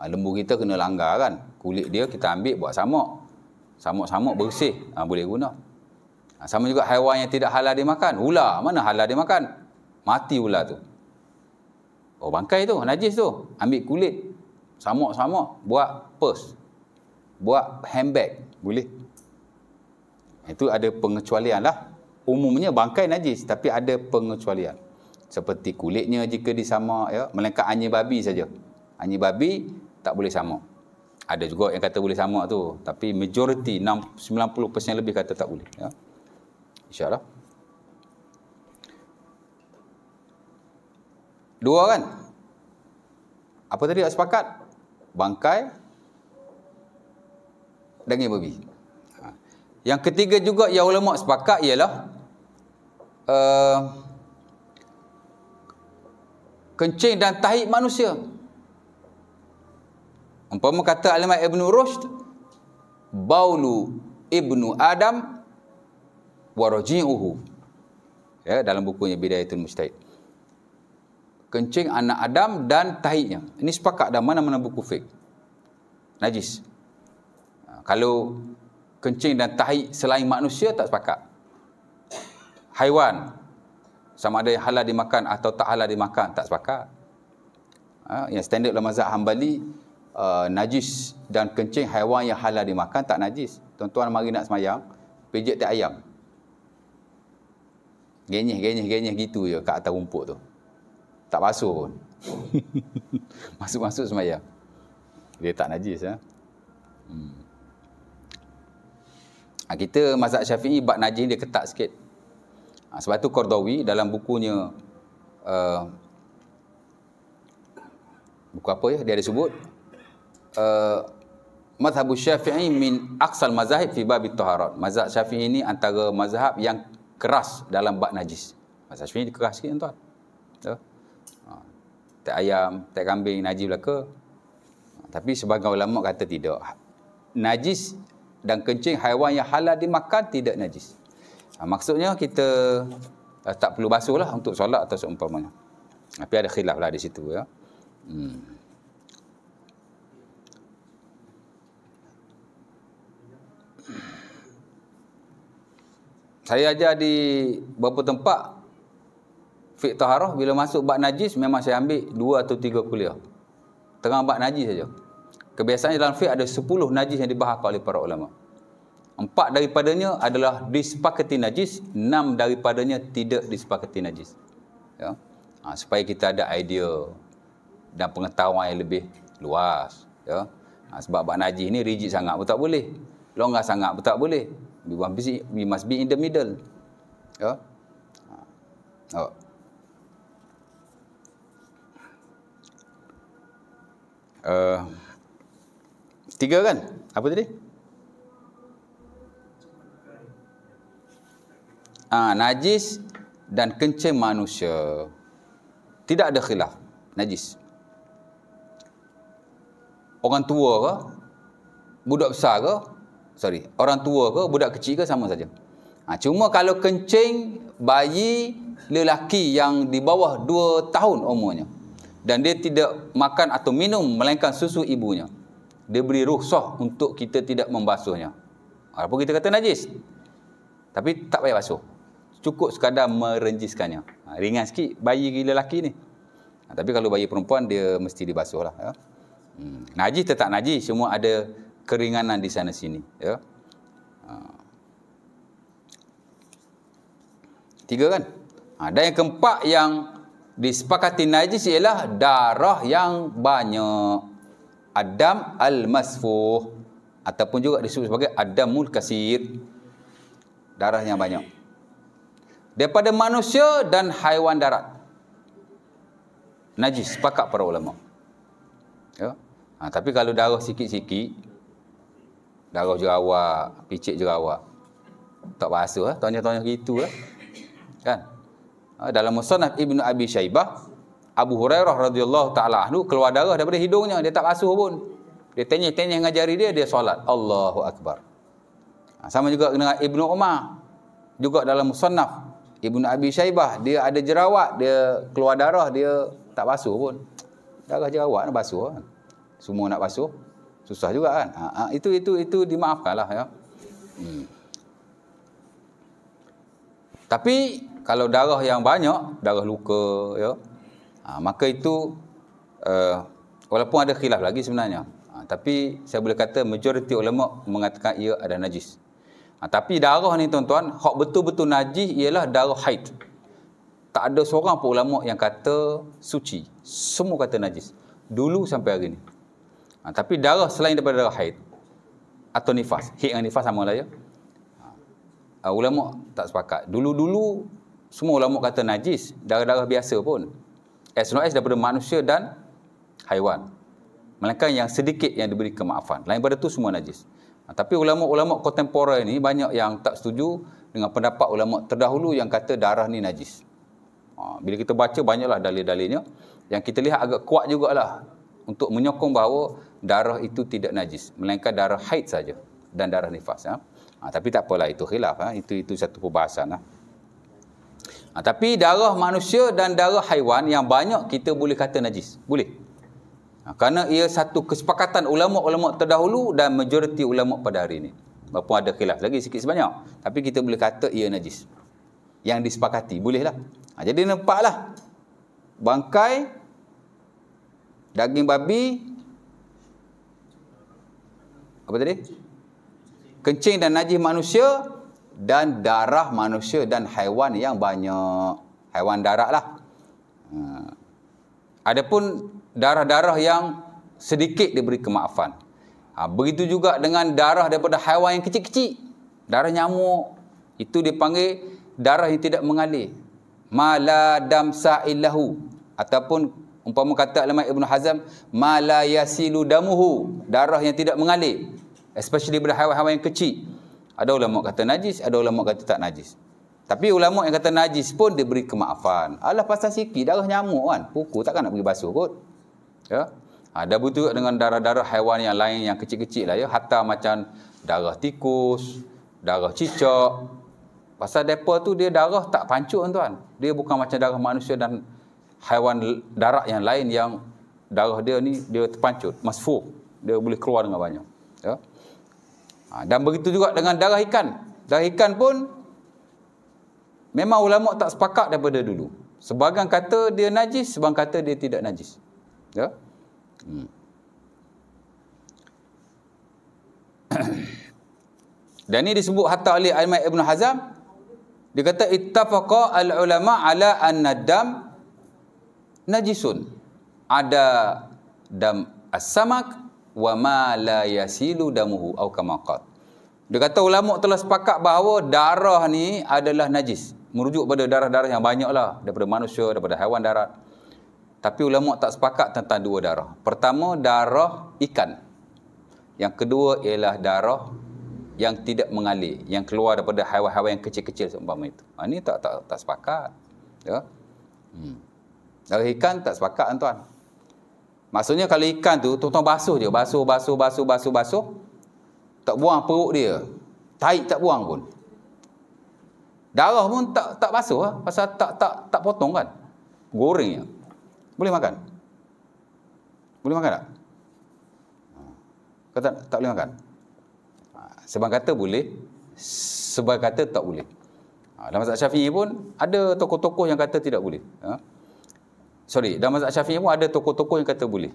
Ha, lembu kita kena langgar kan. Kulit dia kita ambil buat sama. Sama-sama bersih. Ha, boleh guna. Ha, sama juga haiwan yang tidak halal dimakan. Ular. Mana halal dimakan? Mati ular tu. Oh bangkai tu. Najis tu. Ambil Kulit sama-sama buat purse buat handbag boleh itu ada pengecualian lah umumnya bangkai najis tapi ada pengecualian seperti kulitnya jika disama ya melengkap anjing babi saja anjing babi tak boleh sama ada juga yang kata boleh sama tu tapi majoriti 90% lebih kata tak boleh ya insyaallah dua kan apa tadi sepakat bangkai daging babi. Ha. Yang ketiga juga yang ulama sepakat ialah uh, kencing dan tahi manusia. Umpama kata alimah Ibn Rushd, Baulu Ibn Adam warajiuhu. Ya, dalam bukunya Bidayatul Mujtahid kencing anak Adam dan tahinya. Ini sepakat dah mana-mana buku fik. Najis. Ha, kalau kencing dan tahi selain manusia tak sepakat. Haiwan sama ada yang halal dimakan atau tak halal dimakan tak sepakat. Ha, yang standard dalam mazhab Hambali uh, najis dan kencing haiwan yang halal dimakan tak najis. Tuan-tuan mari nak semayang, pijit tak ayam. Genyih, genyih, genyih gitu je kat atas rumput tu tak basuh pun. Masuk-masuk semayang. Dia tak najis. ya. Hmm. Ha, kita mazhab syafi'i, bak najis dia ketat sikit. Ha, sebab tu Kordawi dalam bukunya, uh, buku apa ya, dia ada sebut, uh, Mazhab syafi'i min aqsal mazahib fi babi taharat. Mazhab syafi'i ini antara mazhab yang keras dalam bak najis. Mazhab syafi'i keras sikit tuan-tuan. Ya tak ayam, tak kambing, najis belaka. Tapi sebagai ulama kata tidak. Najis dan kencing haiwan yang halal dimakan tidak najis. Ha, maksudnya kita eh, tak perlu basuhlah untuk solat atau seumpamanya. Tapi ada khilaf lah di situ ya. Hmm. Saya ajar di beberapa tempat fiq taharah bila masuk bak najis memang saya ambil dua atau tiga kuliah. Tengah bak najis saja. Kebiasaannya dalam fiqh ada sepuluh najis yang dibahaskan oleh para ulama. Empat daripadanya adalah disepakati najis, enam daripadanya tidak disepakati najis. Ya. Ha, supaya kita ada idea dan pengetahuan yang lebih luas. Ya. Ha, sebab bak najis ni rigid sangat pun tak boleh. Longgar sangat pun tak boleh. We must be in the middle. Ya. Yeah. Ha. Ha. Oh. Eh, tiga kan? Apa tadi? Ah, najis dan kencing manusia. Tidak ada khilaf. Najis. Orang tua ke? Budak besar ke? Sorry. Orang tua ke? Budak kecil ke? Sama saja. Ha, cuma kalau kencing bayi lelaki yang di bawah dua tahun umurnya dan dia tidak makan atau minum melainkan susu ibunya. Dia beri ruhsah untuk kita tidak membasuhnya. Apa kita kata najis? Tapi tak payah basuh. Cukup sekadar merenjiskannya. Ha, ringan sikit bayi lelaki ni. Ha, tapi kalau bayi perempuan dia mesti dibasuh lah. Ya. Hmm. Najis tetap najis. Semua ada keringanan di sana sini. Ya. Ha. Tiga kan? Ha, dan yang keempat yang disepakati najis ialah darah yang banyak. Adam al-masfuh ataupun juga disebut sebagai adamul kasir. Darah yang banyak. Daripada manusia dan haiwan darat. Najis sepakat para ulama. Ya. Ha, tapi kalau darah sikit-sikit darah jerawat, picit jerawat. Tak bahasa lah. Tanya-tanya gitu lah. Kan? Ah, dalam musnad Ibnu Abi Shaybah Abu Hurairah radhiyallahu taala anhu keluar darah daripada hidungnya dia tak basuh pun dia tenyih-tenyih dengan jari dia dia solat Allahu akbar ah, sama juga dengan Ibnu Umar juga dalam musnad Ibnu Abi Shaybah dia ada jerawat dia keluar darah dia tak basuh pun darah jerawat nak basuh kan semua nak basuh susah juga kan ha, ha, itu itu itu dimaafkanlah ya hmm. tapi kalau darah yang banyak, darah luka, ya, ha, maka itu uh, walaupun ada khilaf lagi sebenarnya. Ha, tapi saya boleh kata majoriti ulama mengatakan ia ada najis. Ha, tapi darah ni tuan-tuan, hak betul-betul najis ialah darah haid. Tak ada seorang pun ulama yang kata suci. Semua kata najis. Dulu sampai hari ni. Ha, tapi darah selain daripada darah haid atau nifas. Haid dengan nifas sama lah ya. Uh, ulama tak sepakat. Dulu-dulu semua ulama kata najis darah-darah biasa pun as long as daripada manusia dan haiwan melainkan yang sedikit yang diberi kemaafan lain pada tu semua najis ha, tapi ulama-ulama kontemporer ni banyak yang tak setuju dengan pendapat ulama terdahulu yang kata darah ni najis ha, bila kita baca banyaklah dalil-dalilnya yang kita lihat agak kuat jugalah untuk menyokong bahawa darah itu tidak najis melainkan darah haid saja dan darah nifas ya. Ha, tapi tak apalah itu khilaf ha. itu itu satu perbahasan lah. Ha. Ha, tapi darah manusia dan darah haiwan yang banyak kita boleh kata najis. Boleh. Ha, kerana ia satu kesepakatan ulama-ulama terdahulu dan majoriti ulama pada hari ini. Walaupun ada khilaf lagi sikit sebanyak. Tapi kita boleh kata ia najis. Yang disepakati. Bolehlah. Ha, jadi nampaklah. Bangkai. Daging babi. Apa tadi? Kencing dan najis manusia dan darah manusia dan haiwan yang banyak. Haiwan darah lah. Ha. Adapun darah-darah yang sedikit diberi kemaafan. Ha, begitu juga dengan darah daripada haiwan yang kecil-kecil. Darah nyamuk. Itu dipanggil darah yang tidak mengalir. Mala dam sa'illahu. Ataupun umpama kata lemah Ibn Hazm. Mala yasilu damuhu. Darah yang tidak mengalir. Especially daripada haiwan-haiwan yang kecil. Ada ulama kata najis, ada ulama kata tak najis. Tapi ulama yang kata najis pun dia beri kemaafan. Alah pasal sikit darah nyamuk kan. Pukul takkan nak pergi basuh kot. Ya. Ada ha, betul dengan darah-darah haiwan yang lain yang kecil-kecil lah ya. Hatta macam darah tikus, darah cicak. Pasal depa tu dia darah tak pancuk tuan. Dia bukan macam darah manusia dan haiwan darah yang lain yang darah dia ni dia terpancut, masfuh. Dia boleh keluar dengan banyak. Ha, dan begitu juga dengan darah ikan. Darah ikan pun memang ulama tak sepakat daripada dulu. Sebagian kata dia najis, sebagian kata dia tidak najis. Ya. Hmm. dan ini disebut hatta oleh Ahmad Ibn Hazam. Dia kata ittafaqa al-ulama ala anna dam najisun. Ada dam as-samak wa ma la yasilu damuhu au kama qat. Dia kata ulama telah sepakat bahawa darah ni adalah najis. Merujuk pada darah-darah yang banyaklah daripada manusia, daripada haiwan darat. Tapi ulama tak sepakat tentang dua darah. Pertama darah ikan. Yang kedua ialah darah yang tidak mengalir, yang keluar daripada haiwan-haiwan yang kecil-kecil seumpama itu. Ha, ini tak, tak tak sepakat. Ya. Hmm. Darah ikan tak sepakat tuan-tuan. Maksudnya kalau ikan tu tuan-tuan basuh je, basuh basuh basuh basuh basuh. Tak buang perut dia. Taik tak buang pun. Darah pun tak tak basuh lah. pasal tak tak tak potong kan. Goreng je. Boleh makan. Boleh makan tak? Kata tak boleh makan. Ha, sebab kata boleh, sebab kata tak boleh. Ha, Dalam mazhab Syafi'i pun ada tokoh-tokoh yang kata tidak boleh. Ha? sorry, dalam mazhab syafi'i pun ada tokoh-tokoh yang kata boleh.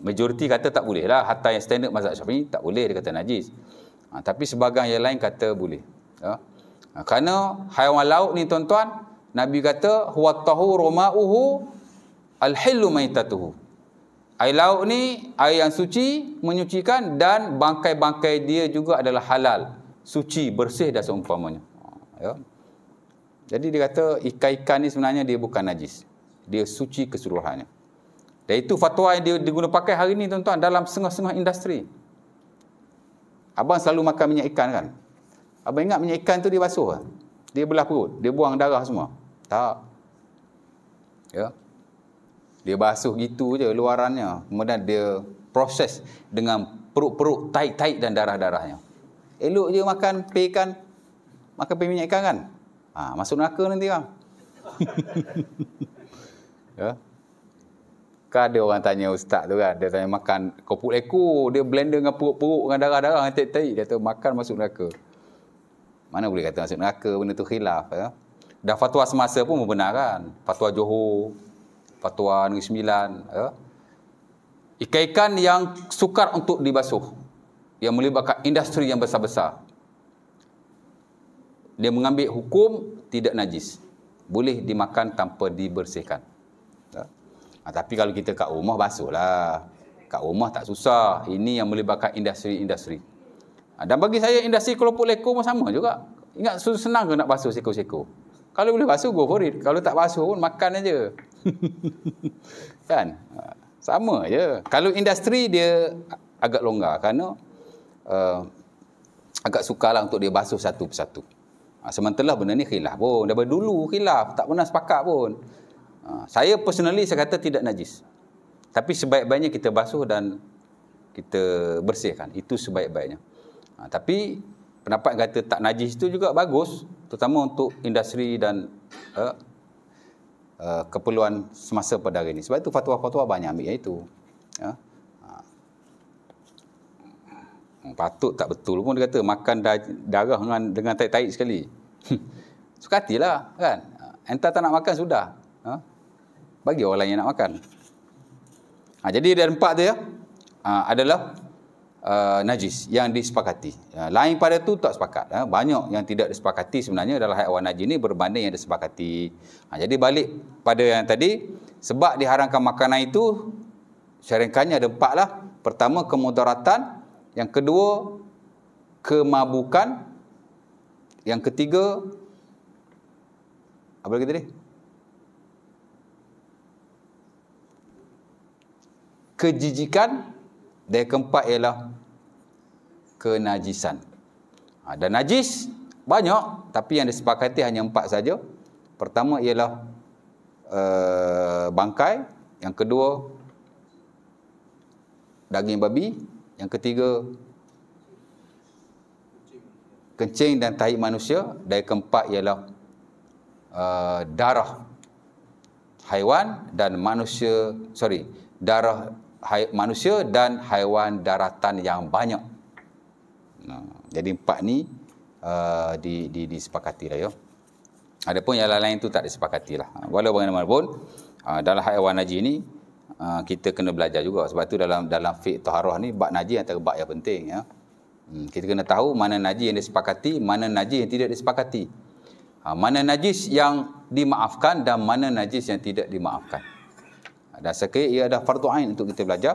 Majoriti kata tak boleh lah. Hatta yang standard mazhab syafi'i tak boleh, dia kata najis. Ha, tapi sebagian yang lain kata boleh. Ya. Ha, kerana haiwan laut ni tuan-tuan, Nabi kata, huwa tahu roma'uhu al-hillu maitatuhu. Air laut ni, air yang suci, menyucikan dan bangkai-bangkai dia juga adalah halal. Suci, bersih dan seumpamanya. Ha, ya. Jadi dia kata ikan-ikan ni sebenarnya dia bukan najis dia suci keseluruhannya. Dan itu fatwa yang dia, guna pakai hari ini tuan-tuan dalam setengah-setengah industri. Abang selalu makan minyak ikan kan? Abang ingat minyak ikan tu dia basuh kan? Dia belah perut, dia buang darah semua. Tak. Ya. Dia basuh gitu je luarannya. Kemudian dia proses dengan perut-perut taik-taik dan darah-darahnya. Elok je makan pay ikan, makan pay minyak ikan kan? Ha, masuk neraka nanti bang. Ya. Kan ada orang tanya ustaz tu kan, dia tanya makan kopuk leku, dia blender dengan perut-perut dengan darah-darah dengan tai dia tu makan masuk neraka. Mana boleh kata masuk neraka benda tu khilaf ya. Dah fatwa semasa pun membenarkan. Fatwa Johor, fatwa Negeri Sembilan. Ya. Ikan-ikan yang sukar untuk dibasuh. Yang melibatkan industri yang besar-besar. Dia mengambil hukum tidak najis. Boleh dimakan tanpa dibersihkan. Ha, tapi kalau kita kat rumah basuhlah. Kat rumah tak susah. Ini yang melibatkan industri-industri. Ha, dan bagi saya industri kelompok leko pun sama juga. Ingat senang ke nak basuh seko-seko? Kalau boleh basuh go for it. Kalau tak basuh pun makan aja. kan? Ha, sama aja. Kalau industri dia agak longgar kerana uh, agak sukarlah untuk dia basuh satu persatu. Ha, sementara benda ni khilaf pun. Daripada dulu khilaf. Tak pernah sepakat pun. Ha, saya personally saya kata tidak najis. Tapi sebaik-baiknya kita basuh dan kita bersihkan. Itu sebaik-baiknya. Ha, tapi pendapat kata tak najis itu juga bagus. Terutama untuk industri dan uh, uh, keperluan semasa pada hari ini. Sebab itu fatwa-fatwa banyak ambil itu Ya. Ha. Hmm, patut tak betul pun dia kata makan darah dengan, dengan taik-taik sekali. Sukatilah kan. Entah tak nak makan sudah bagi orang lain yang nak makan. Ha, jadi ada empat tu ya. Ha, adalah uh, najis yang disepakati. Ha, lain pada tu tak sepakat. Ha. Banyak yang tidak disepakati sebenarnya dalam haiwan najis ni berbanding yang disepakati. Ha, jadi balik pada yang tadi. Sebab diharamkan makanan itu, syaringkannya ada empat lah. Pertama, kemudaratan. Yang kedua, kemabukan. Yang ketiga, apa lagi tadi? kejijikan dan keempat ialah kenajisan ha, dan najis banyak tapi yang disepakati hanya empat saja pertama ialah uh, bangkai yang kedua daging babi yang ketiga kencing dan tahi manusia dan yang keempat ialah uh, darah haiwan dan manusia sorry darah manusia dan haiwan daratan yang banyak. Nah, ha, jadi empat ni uh, di, di, disepakati lah ya. Ada pun yang lain-lain tu tak disepakati lah. Ha, walau bagaimanapun, uh, dalam haiwan haji ni, uh, kita kena belajar juga. Sebab tu dalam dalam fiqh taharah ni, bak naji antara bak yang penting ya. Hmm, kita kena tahu mana naji yang disepakati, mana naji yang tidak disepakati. Ha, mana najis yang dimaafkan dan mana najis yang tidak dimaafkan dan saya kira ia adalah fardu ain untuk kita belajar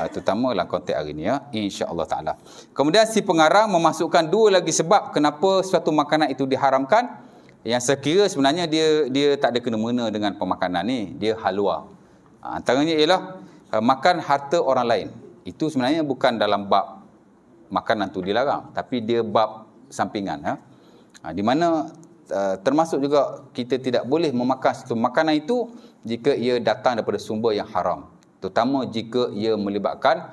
uh, terutama dalam konteks hari ini ya insya Allah taala kemudian si pengarang memasukkan dua lagi sebab kenapa suatu makanan itu diharamkan yang saya kira sebenarnya dia dia tak ada kena mengena dengan pemakanan ni dia halwa uh, antaranya ialah uh, makan harta orang lain itu sebenarnya bukan dalam bab makanan tu dilarang tapi dia bab sampingan ya. di mana Uh, termasuk juga kita tidak boleh memakan satu makanan itu jika ia datang daripada sumber yang haram terutama jika ia melibatkan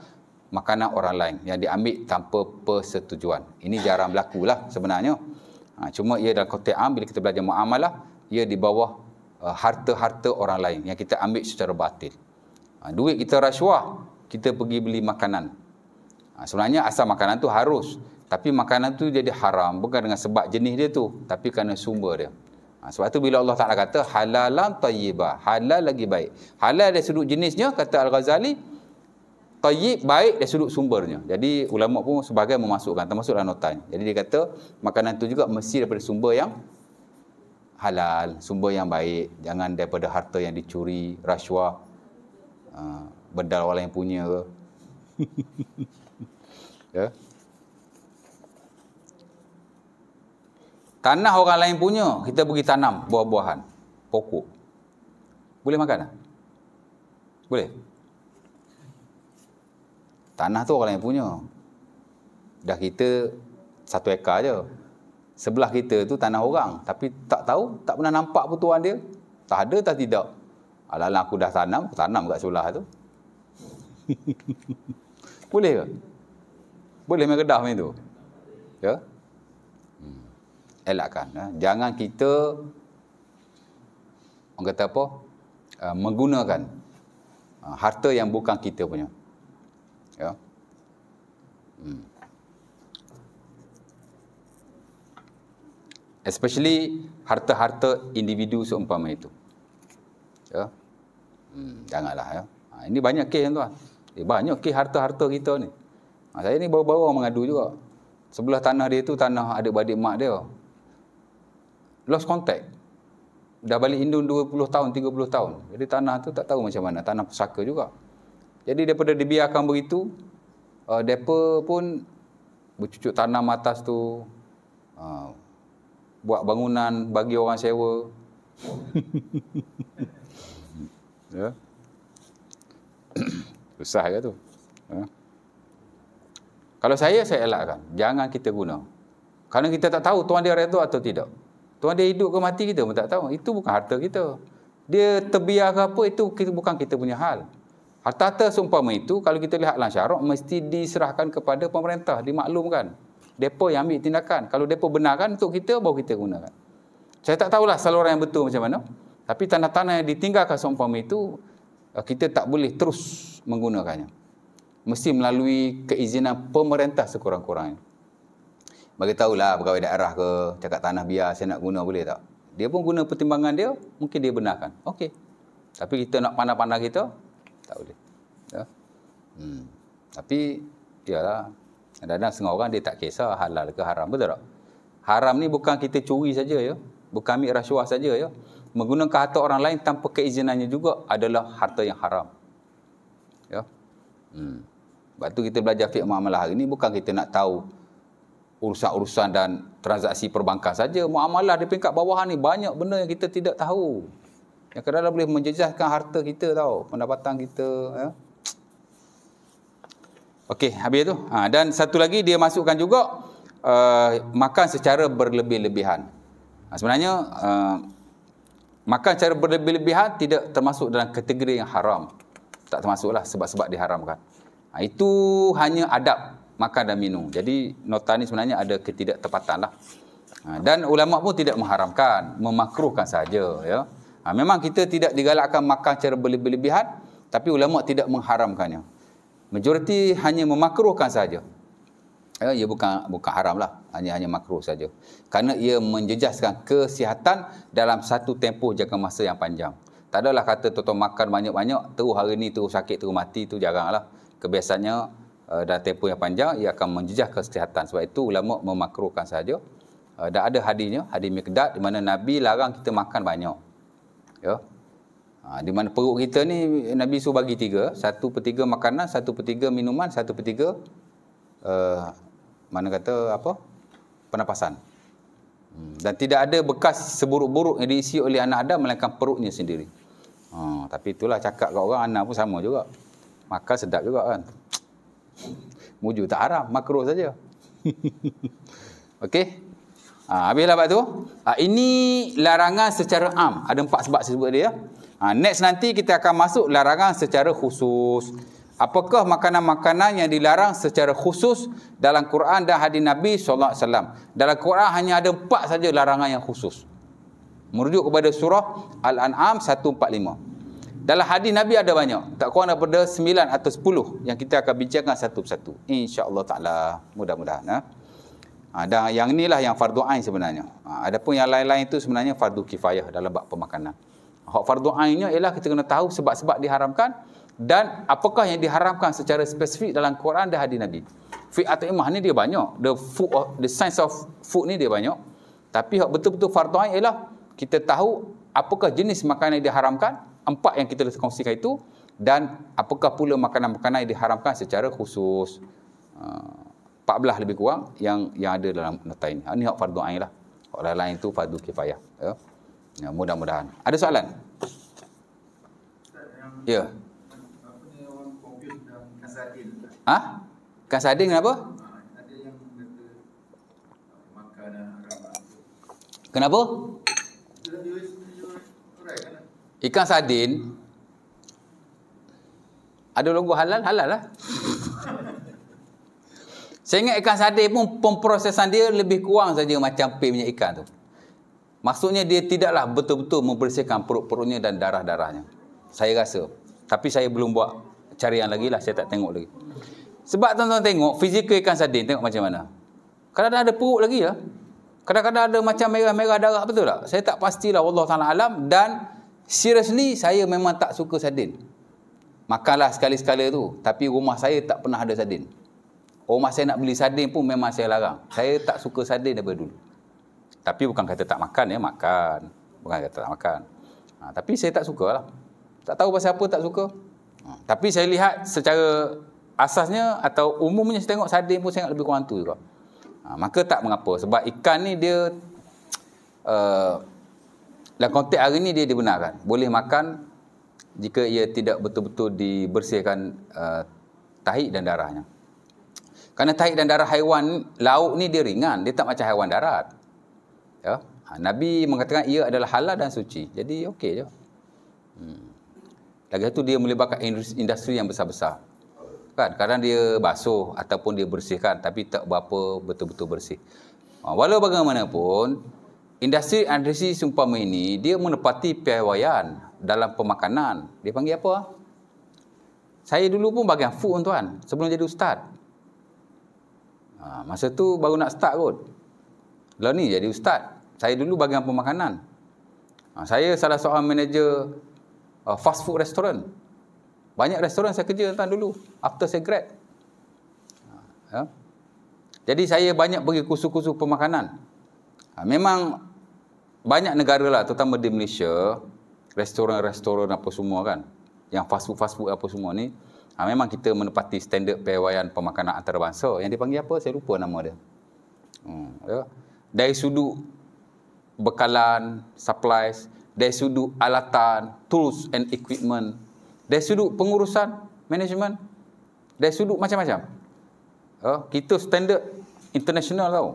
makanan orang lain yang diambil tanpa persetujuan ini jarang berlaku lah sebenarnya ha, cuma ia dalam konteks am bila kita belajar muamalah ia di bawah uh, harta-harta orang lain yang kita ambil secara batil ha, duit kita rasuah kita pergi beli makanan ha, sebenarnya asal makanan tu harus tapi makanan tu jadi haram bukan dengan sebab jenis dia tu, tapi kerana sumber dia. Ha, sebab tu bila Allah Taala kata halalan tayyibah, halal lagi baik. Halal dari sudut jenisnya kata Al-Ghazali, tayyib baik dari sudut sumbernya. Jadi ulama pun sebagai memasukkan termasuk dalam nota. Jadi dia kata makanan tu juga mesti daripada sumber yang halal, sumber yang baik, jangan daripada harta yang dicuri, rasuah, uh, ha, bedal orang yang punya ke. ya. Yeah. Tanah orang lain punya, kita pergi tanam buah-buahan, pokok. Boleh makan tak? Boleh? Tanah tu orang lain punya. Dah kita satu ekar je. Sebelah kita tu tanah orang. Tapi tak tahu, tak pernah nampak putuan dia. Tak ada, tak tidak. Alah-alah aku dah tanam, aku tanam kat sebelah tu. Boleh ke? Boleh main kedah macam tu? Ya? Yeah? elakkan. Ya. Jangan kita orang kata apa? Uh, menggunakan uh, harta yang bukan kita punya. Ya. Hmm. Especially harta-harta individu seumpama itu. Ya. Hmm, janganlah ya. Ha, ini banyak kes tuan. Eh, banyak kes harta-harta kita ni. Ha, saya ni baru-baru mengadu juga. Sebelah tanah dia tu tanah adik-beradik mak dia lost contact. Dah balik Indun 20 tahun, 30 tahun. Jadi tanah tu tak tahu macam mana. Tanah pusaka juga. Jadi daripada dibiarkan begitu, uh, mereka pun bercucuk tanam atas tu, uh, buat bangunan bagi orang sewa. Yeah. Susah ke tu? Ha? Kalau saya, saya elakkan. Jangan kita guna. Kerana kita tak tahu tuan dia redha atau tidak. Tuhan dia hidup ke mati kita pun tak tahu. Itu bukan harta kita. Dia terbiar ke apa, itu bukan kita punya hal. Harta-harta seumpama itu, kalau kita lihat dalam syarat, mesti diserahkan kepada pemerintah, dimaklumkan. Depo yang ambil tindakan. Kalau depo benarkan untuk kita, baru kita gunakan. Saya tak tahulah saluran yang betul macam mana. Tapi tanah-tanah yang ditinggalkan seumpama itu, eh, kita tak boleh terus menggunakannya. Mesti melalui keizinan pemerintah sekurang-kurangnya bagi tahu lah, pegawai daerah ke cakap tanah biar saya nak guna boleh tak dia pun guna pertimbangan dia mungkin dia benarkan okey tapi kita nak panah-panah kita tak boleh ya hmm tapi iyalah kadang-kadang setengah orang dia tak kisah halal ke haram betul tak haram ni bukan kita curi saja ya bukan ambil rasuah saja ya menggunakan harta orang lain tanpa keizinannya juga adalah harta yang haram ya hmm Lepas tu kita belajar fiqh muamalah hari ni bukan kita nak tahu urusan-urusan dan transaksi perbankan saja. Muamalah di peringkat bawahan ni banyak benda yang kita tidak tahu. Yang kadang-kadang boleh menjejaskan harta kita tau. Pendapatan kita. Ya. Okey, habis itu. Ha, dan satu lagi dia masukkan juga uh, makan secara berlebih-lebihan. Ha, sebenarnya uh, makan secara berlebih-lebihan tidak termasuk dalam kategori yang haram. Tak termasuklah sebab-sebab diharamkan. Ha, itu hanya adab makan dan minum. Jadi nota ni sebenarnya ada ketidaktepatan lah. Ha, dan ulama pun tidak mengharamkan, memakruhkan saja. Ya. Ha, memang kita tidak digalakkan makan secara berlebihan, tapi ulama tidak mengharamkannya. Majoriti hanya memakruhkan saja. Ya, ia bukan bukan haram lah, hanya hanya makruh saja. Karena ia menjejaskan kesihatan dalam satu tempoh jangka masa yang panjang. Tak adalah kata tuan makan banyak-banyak, terus hari ni terus sakit, terus mati, tu jarang lah. Kebiasaannya uh, eh, dan tempoh yang panjang ia akan menjejah kesihatan sebab itu ulama memakruhkan saja uh, eh, dan ada hadinya hadis miqdad di mana nabi larang kita makan banyak ya ha, di mana perut kita ni nabi suruh bagi tiga satu per tiga makanan satu per tiga minuman satu per tiga uh, mana kata apa pernafasan hmm. dan tidak ada bekas seburuk-buruk yang diisi oleh anak Adam melainkan perutnya sendiri Ha, tapi itulah cakap kat orang anak pun sama juga. Makan sedap juga kan. Mujur tak haram, makro saja. Okey. Ha, habislah bab tu. Ha, ini larangan secara am. Ada empat sebab saya sebut dia. Ya. Ha, next nanti kita akan masuk larangan secara khusus. Apakah makanan-makanan yang dilarang secara khusus dalam Quran dan hadis Nabi sallallahu alaihi wasallam? Dalam Quran hanya ada empat saja larangan yang khusus. Merujuk kepada surah Al-An'am 145. Dalam hadis Nabi ada banyak. Tak kurang daripada 9 atau 10 yang kita akan bincangkan satu persatu. allah ta'ala mudah-mudahan. Ha? Ha, dan yang inilah yang fardu ain sebenarnya. Ha, adapun yang lain-lain itu sebenarnya fardu kifayah dalam bab pemakanan. Hak fardu ainnya ialah kita kena tahu sebab-sebab diharamkan dan apakah yang diharamkan secara spesifik dalam Quran dan hadis Nabi. Fi atau imah ni dia banyak. The food of, the science of food ni dia banyak. Tapi hak betul-betul fardu ain ialah kita tahu apakah jenis makanan yang diharamkan empat yang kita kongsikan itu dan apakah pula makanan-makanan yang diharamkan secara khusus ah, empat belah lebih kurang yang yang ada dalam nota ini. Ini ah, hak fardu ain lah. Hak lain, lain itu fardu kifayah. Ya. ya mudah-mudahan. Ada soalan? Ya. Ha? Kasadin Kenapa? Kenapa? Ikan sardin ada logo halal, halal lah. Saya ingat ikan sardin pun pemprosesan dia lebih kurang saja macam pil minyak ikan tu. Maksudnya dia tidaklah betul-betul membersihkan perut-perutnya dan darah-darahnya. Saya rasa. Tapi saya belum buat carian lagi lah. Saya tak tengok lagi. Sebab tuan-tuan tengok fizikal ikan sardin. Tengok macam mana. Kadang-kadang ada perut lagi lah. Kadang-kadang ada macam merah-merah darah betul tak? Saya tak pastilah Allah Ta'ala Alam dan Seriously, saya memang tak suka sardin. Makanlah sekali-sekala tu. Tapi rumah saya tak pernah ada sardin. Rumah saya nak beli sardin pun memang saya larang. Saya tak suka sardin daripada dulu. Tapi bukan kata tak makan ya, makan. Bukan kata tak makan. Ha, tapi saya tak suka lah. Tak tahu pasal apa tak suka. Ha, tapi saya lihat secara asasnya atau umumnya saya tengok sardin pun saya lebih kurang tu juga. Ha, maka tak mengapa. Sebab ikan ni dia... Uh, dalam konteks hari ini dia dibenarkan boleh makan jika ia tidak betul-betul dibersihkan uh, tahi dan darahnya Karena tahi dan darah haiwan lauk ni dia ringan dia tak macam haiwan darat ya ha, Nabi mengatakan ia adalah halal dan suci. Jadi okey je. Hmm. Lagi itu dia melibatkan industri yang besar-besar. Kan? Kadang dia basuh ataupun dia bersihkan tapi tak berapa betul-betul bersih. Ha, walau bagaimanapun, Industri industri seumpama ini dia menepati piawaian dalam pemakanan. Dia panggil apa? Saya dulu pun bagian food tuan sebelum jadi ustaz. Ha, masa tu baru nak start kot. Lah ni jadi ustaz. Saya dulu bagian pemakanan. Ha, saya salah seorang manager uh, fast food restoran. Banyak restoran saya kerja tuan dulu after saya grad. Ha, ya. Jadi saya banyak pergi kursus-kursus pemakanan. Ha, memang banyak negara lah terutama di Malaysia restoran-restoran apa semua kan yang fast food fast food apa semua ni ha, memang kita menepati standard perwayan pemakanan antarabangsa yang dipanggil apa saya lupa nama dia hmm, ya. dari sudut bekalan supplies dari sudut alatan tools and equipment dari sudut pengurusan management dari sudut macam-macam ya, kita standard international tau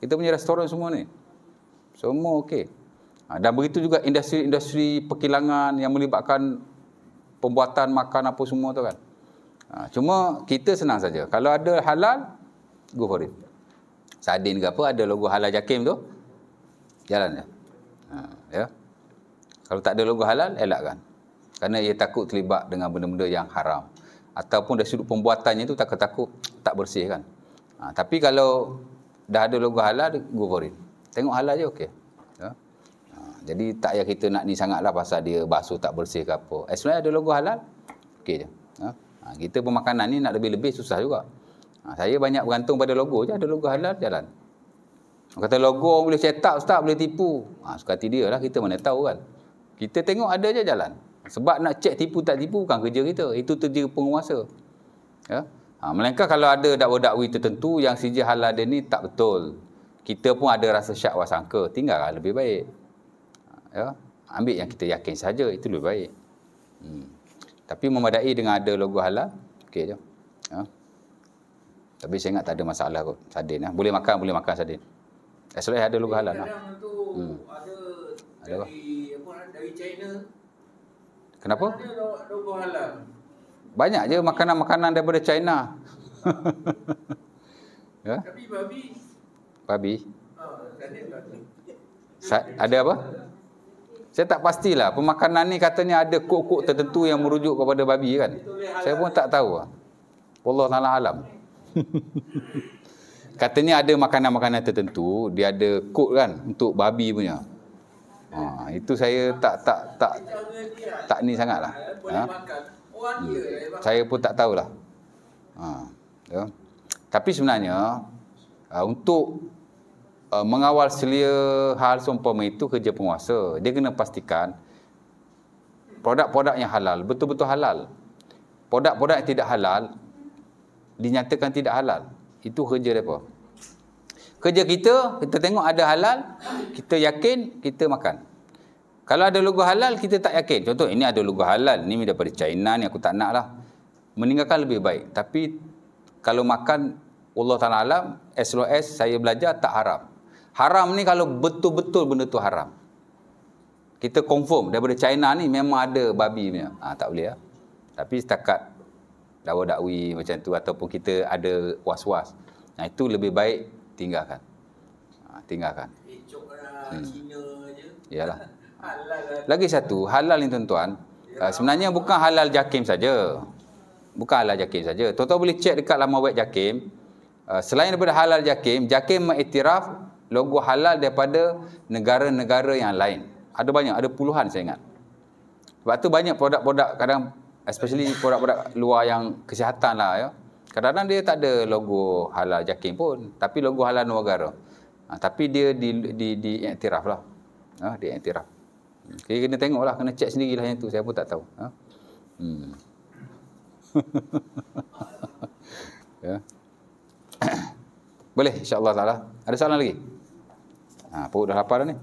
kita punya restoran semua ni semua okey. Ha, dan begitu juga industri-industri perkilangan yang melibatkan pembuatan makan apa semua tu kan. Ha, cuma kita senang saja. Kalau ada halal, go for it. Sardin ke apa, ada logo halal jakim tu, jalan je. Ha, ya. Kalau tak ada logo halal, elak kan. Kerana ia takut terlibat dengan benda-benda yang haram. Ataupun dari sudut pembuatannya tu takut-takut tak bersih kan. Tapi kalau dah ada logo halal, go for it. Tengok halal je okey. Ya. Ha, jadi tak payah kita nak ni sangatlah pasal dia basuh tak bersih ke apa. As long as ada logo halal, okey je. Ya. Ha, kita pemakanan ni nak lebih-lebih susah juga. Ha, saya banyak bergantung pada logo je. Ada logo halal, jalan. kata logo orang boleh cetak, ustaz boleh tipu. Ha, suka hati dia lah, kita mana tahu kan. Kita tengok ada je jalan. Sebab nak cek tipu tak tipu bukan kerja kita. Itu kerja penguasa. Ya. Ha, melainkan kalau ada dakwa-dakwi tertentu yang sijil halal dia ni tak betul kita pun ada rasa syak wasangka, tinggallah lebih baik. Ya, ambil yang kita yakin saja itu lebih baik. Hmm. Tapi memadai dengan ada logo halal, okey je. Ya. Tapi saya ingat tak ada masalah kot sardin ya. Boleh makan, boleh makan sardin. Eh, Sebab ada logo halal. Lah. Hmm. Ada, apa? China. Kenapa? Banyak je makanan-makanan daripada China. ya. Tapi babi Babi? Sa- ada apa? Saya tak pastilah. Pemakanan ni katanya ada kok-kok tertentu yang merujuk kepada babi kan? Saya pun tak tahu. Lah. Allah Ta'ala alam. katanya ada makanan-makanan tertentu. Dia ada kok kan untuk babi punya. Ha, itu saya tak tak tak tak ni sangatlah. Ha? Ya. Saya pun tak tahulah. Ha. Ya. Tapi sebenarnya ha, untuk uh, mengawal selia hal seumpama itu kerja penguasa. Dia kena pastikan produk-produk yang halal betul-betul halal. Produk-produk tidak halal dinyatakan tidak halal. Itu kerja dia Kerja kita, kita tengok ada halal, kita yakin, kita makan. Kalau ada logo halal, kita tak yakin. Contoh, ini ada logo halal. Ini daripada China ni, aku tak nak lah. Meninggalkan lebih baik. Tapi, kalau makan Allah Ta'ala alam, SLOS saya belajar tak harap. Haram ni kalau betul-betul benda tu haram. Kita confirm daripada China ni memang ada babi punya. Ah, ha, tak boleh lah. Ya? Tapi setakat dakwa dakwi macam tu ataupun kita ada was-was. Nah itu lebih baik tinggalkan. Ha, tinggalkan. Eh, hmm. Cina je. Lah. Lagi satu, halal ni tuan-tuan. Ya. Sebenarnya bukan halal jakim saja. Bukan halal jakim saja. Tuan-tuan boleh cek dekat laman web jakim. Selain daripada halal jakim, jakim mengiktiraf logo halal daripada negara-negara yang lain. Ada banyak, ada puluhan saya ingat. Sebab tu banyak produk-produk kadang especially produk-produk luar yang kesihatan lah ya. Kadang-kadang dia tak ada logo halal jakin pun tapi logo halal negara. Ha, tapi dia di di di iktiraf lah. Ha, dia iktiraf. Okay, hmm, kena tengok lah, kena check sendirilah yang tu. Saya pun tak tahu. Ha? Hmm. Ya. Boleh Insyaallah allah Ada soalan lagi? Ha, perut dah lapar dah ni.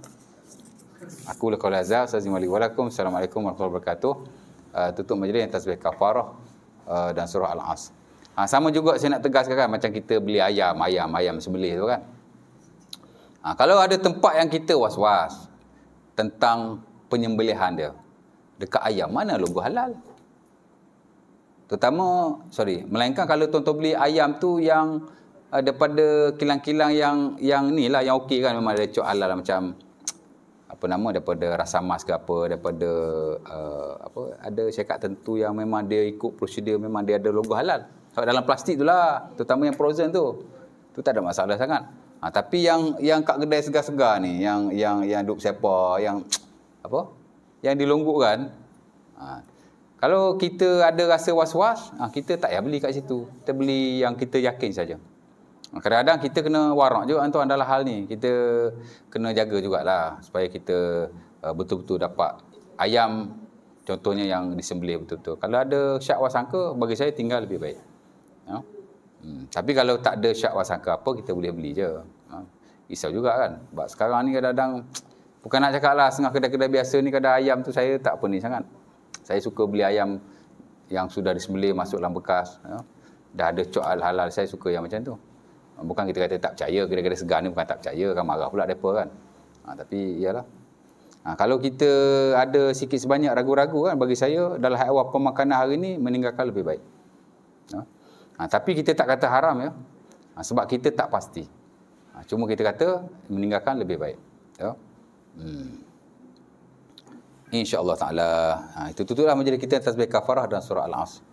Aku lah kalau azal. Assalamualaikum warahmatullahi wabarakatuh. Uh, tutup majlis yang tasbih kafarah uh, dan surah al-as. Ha, sama juga saya nak tegaskan kan. Macam kita beli ayam, ayam, ayam sembelih tu kan. Ha, kalau ada tempat yang kita was-was tentang penyembelihan dia. Dekat ayam, mana logo halal? Terutama, sorry, melainkan kalau tuan-tuan beli ayam tu yang uh, daripada kilang-kilang yang yang ni lah yang okey kan memang ada cuk halal lah macam apa nama daripada rasa mas ke apa daripada uh, apa ada syarikat tentu yang memang dia ikut prosedur memang dia ada logo halal sebab dalam plastik itulah, terutama yang frozen tu tu tak ada masalah sangat ha, tapi yang yang kat kedai segar-segar ni yang yang yang duk siapa yang apa yang dilonggukkan ha, kalau kita ada rasa was-was ha, kita tak payah beli kat situ kita beli yang kita yakin saja Kadang-kadang kita kena warak juga tuan adalah hal ni. Kita kena jaga jugalah supaya kita uh, betul-betul dapat ayam contohnya yang disembelih betul-betul. Kalau ada syak wasangka bagi saya tinggal lebih baik. Ya. Hmm. Tapi kalau tak ada syak wasangka apa kita boleh beli je. Ya. Risau juga kan. Sebab sekarang ni kadang-kadang bukan nak cakap lah setengah kedai-kedai biasa ni kadang ayam tu saya tak pening sangat. Saya suka beli ayam yang sudah disembelih masuk dalam bekas. Ya. Dah ada cok halal saya suka yang macam tu bukan kita kata tak percaya kira-kira segan ni bukan tak percaya kan marah pula depa kan ha, tapi iyalah ha, kalau kita ada sikit sebanyak ragu-ragu kan bagi saya dalam hal awal pemakanan hari ni meninggalkan lebih baik ha? ha, tapi kita tak kata haram ya ha, sebab kita tak pasti ha, cuma kita kata meninggalkan lebih baik ya hmm. insyaallah taala ha, itu tutulah majlis kita tasbih kafarah dan surah al-asr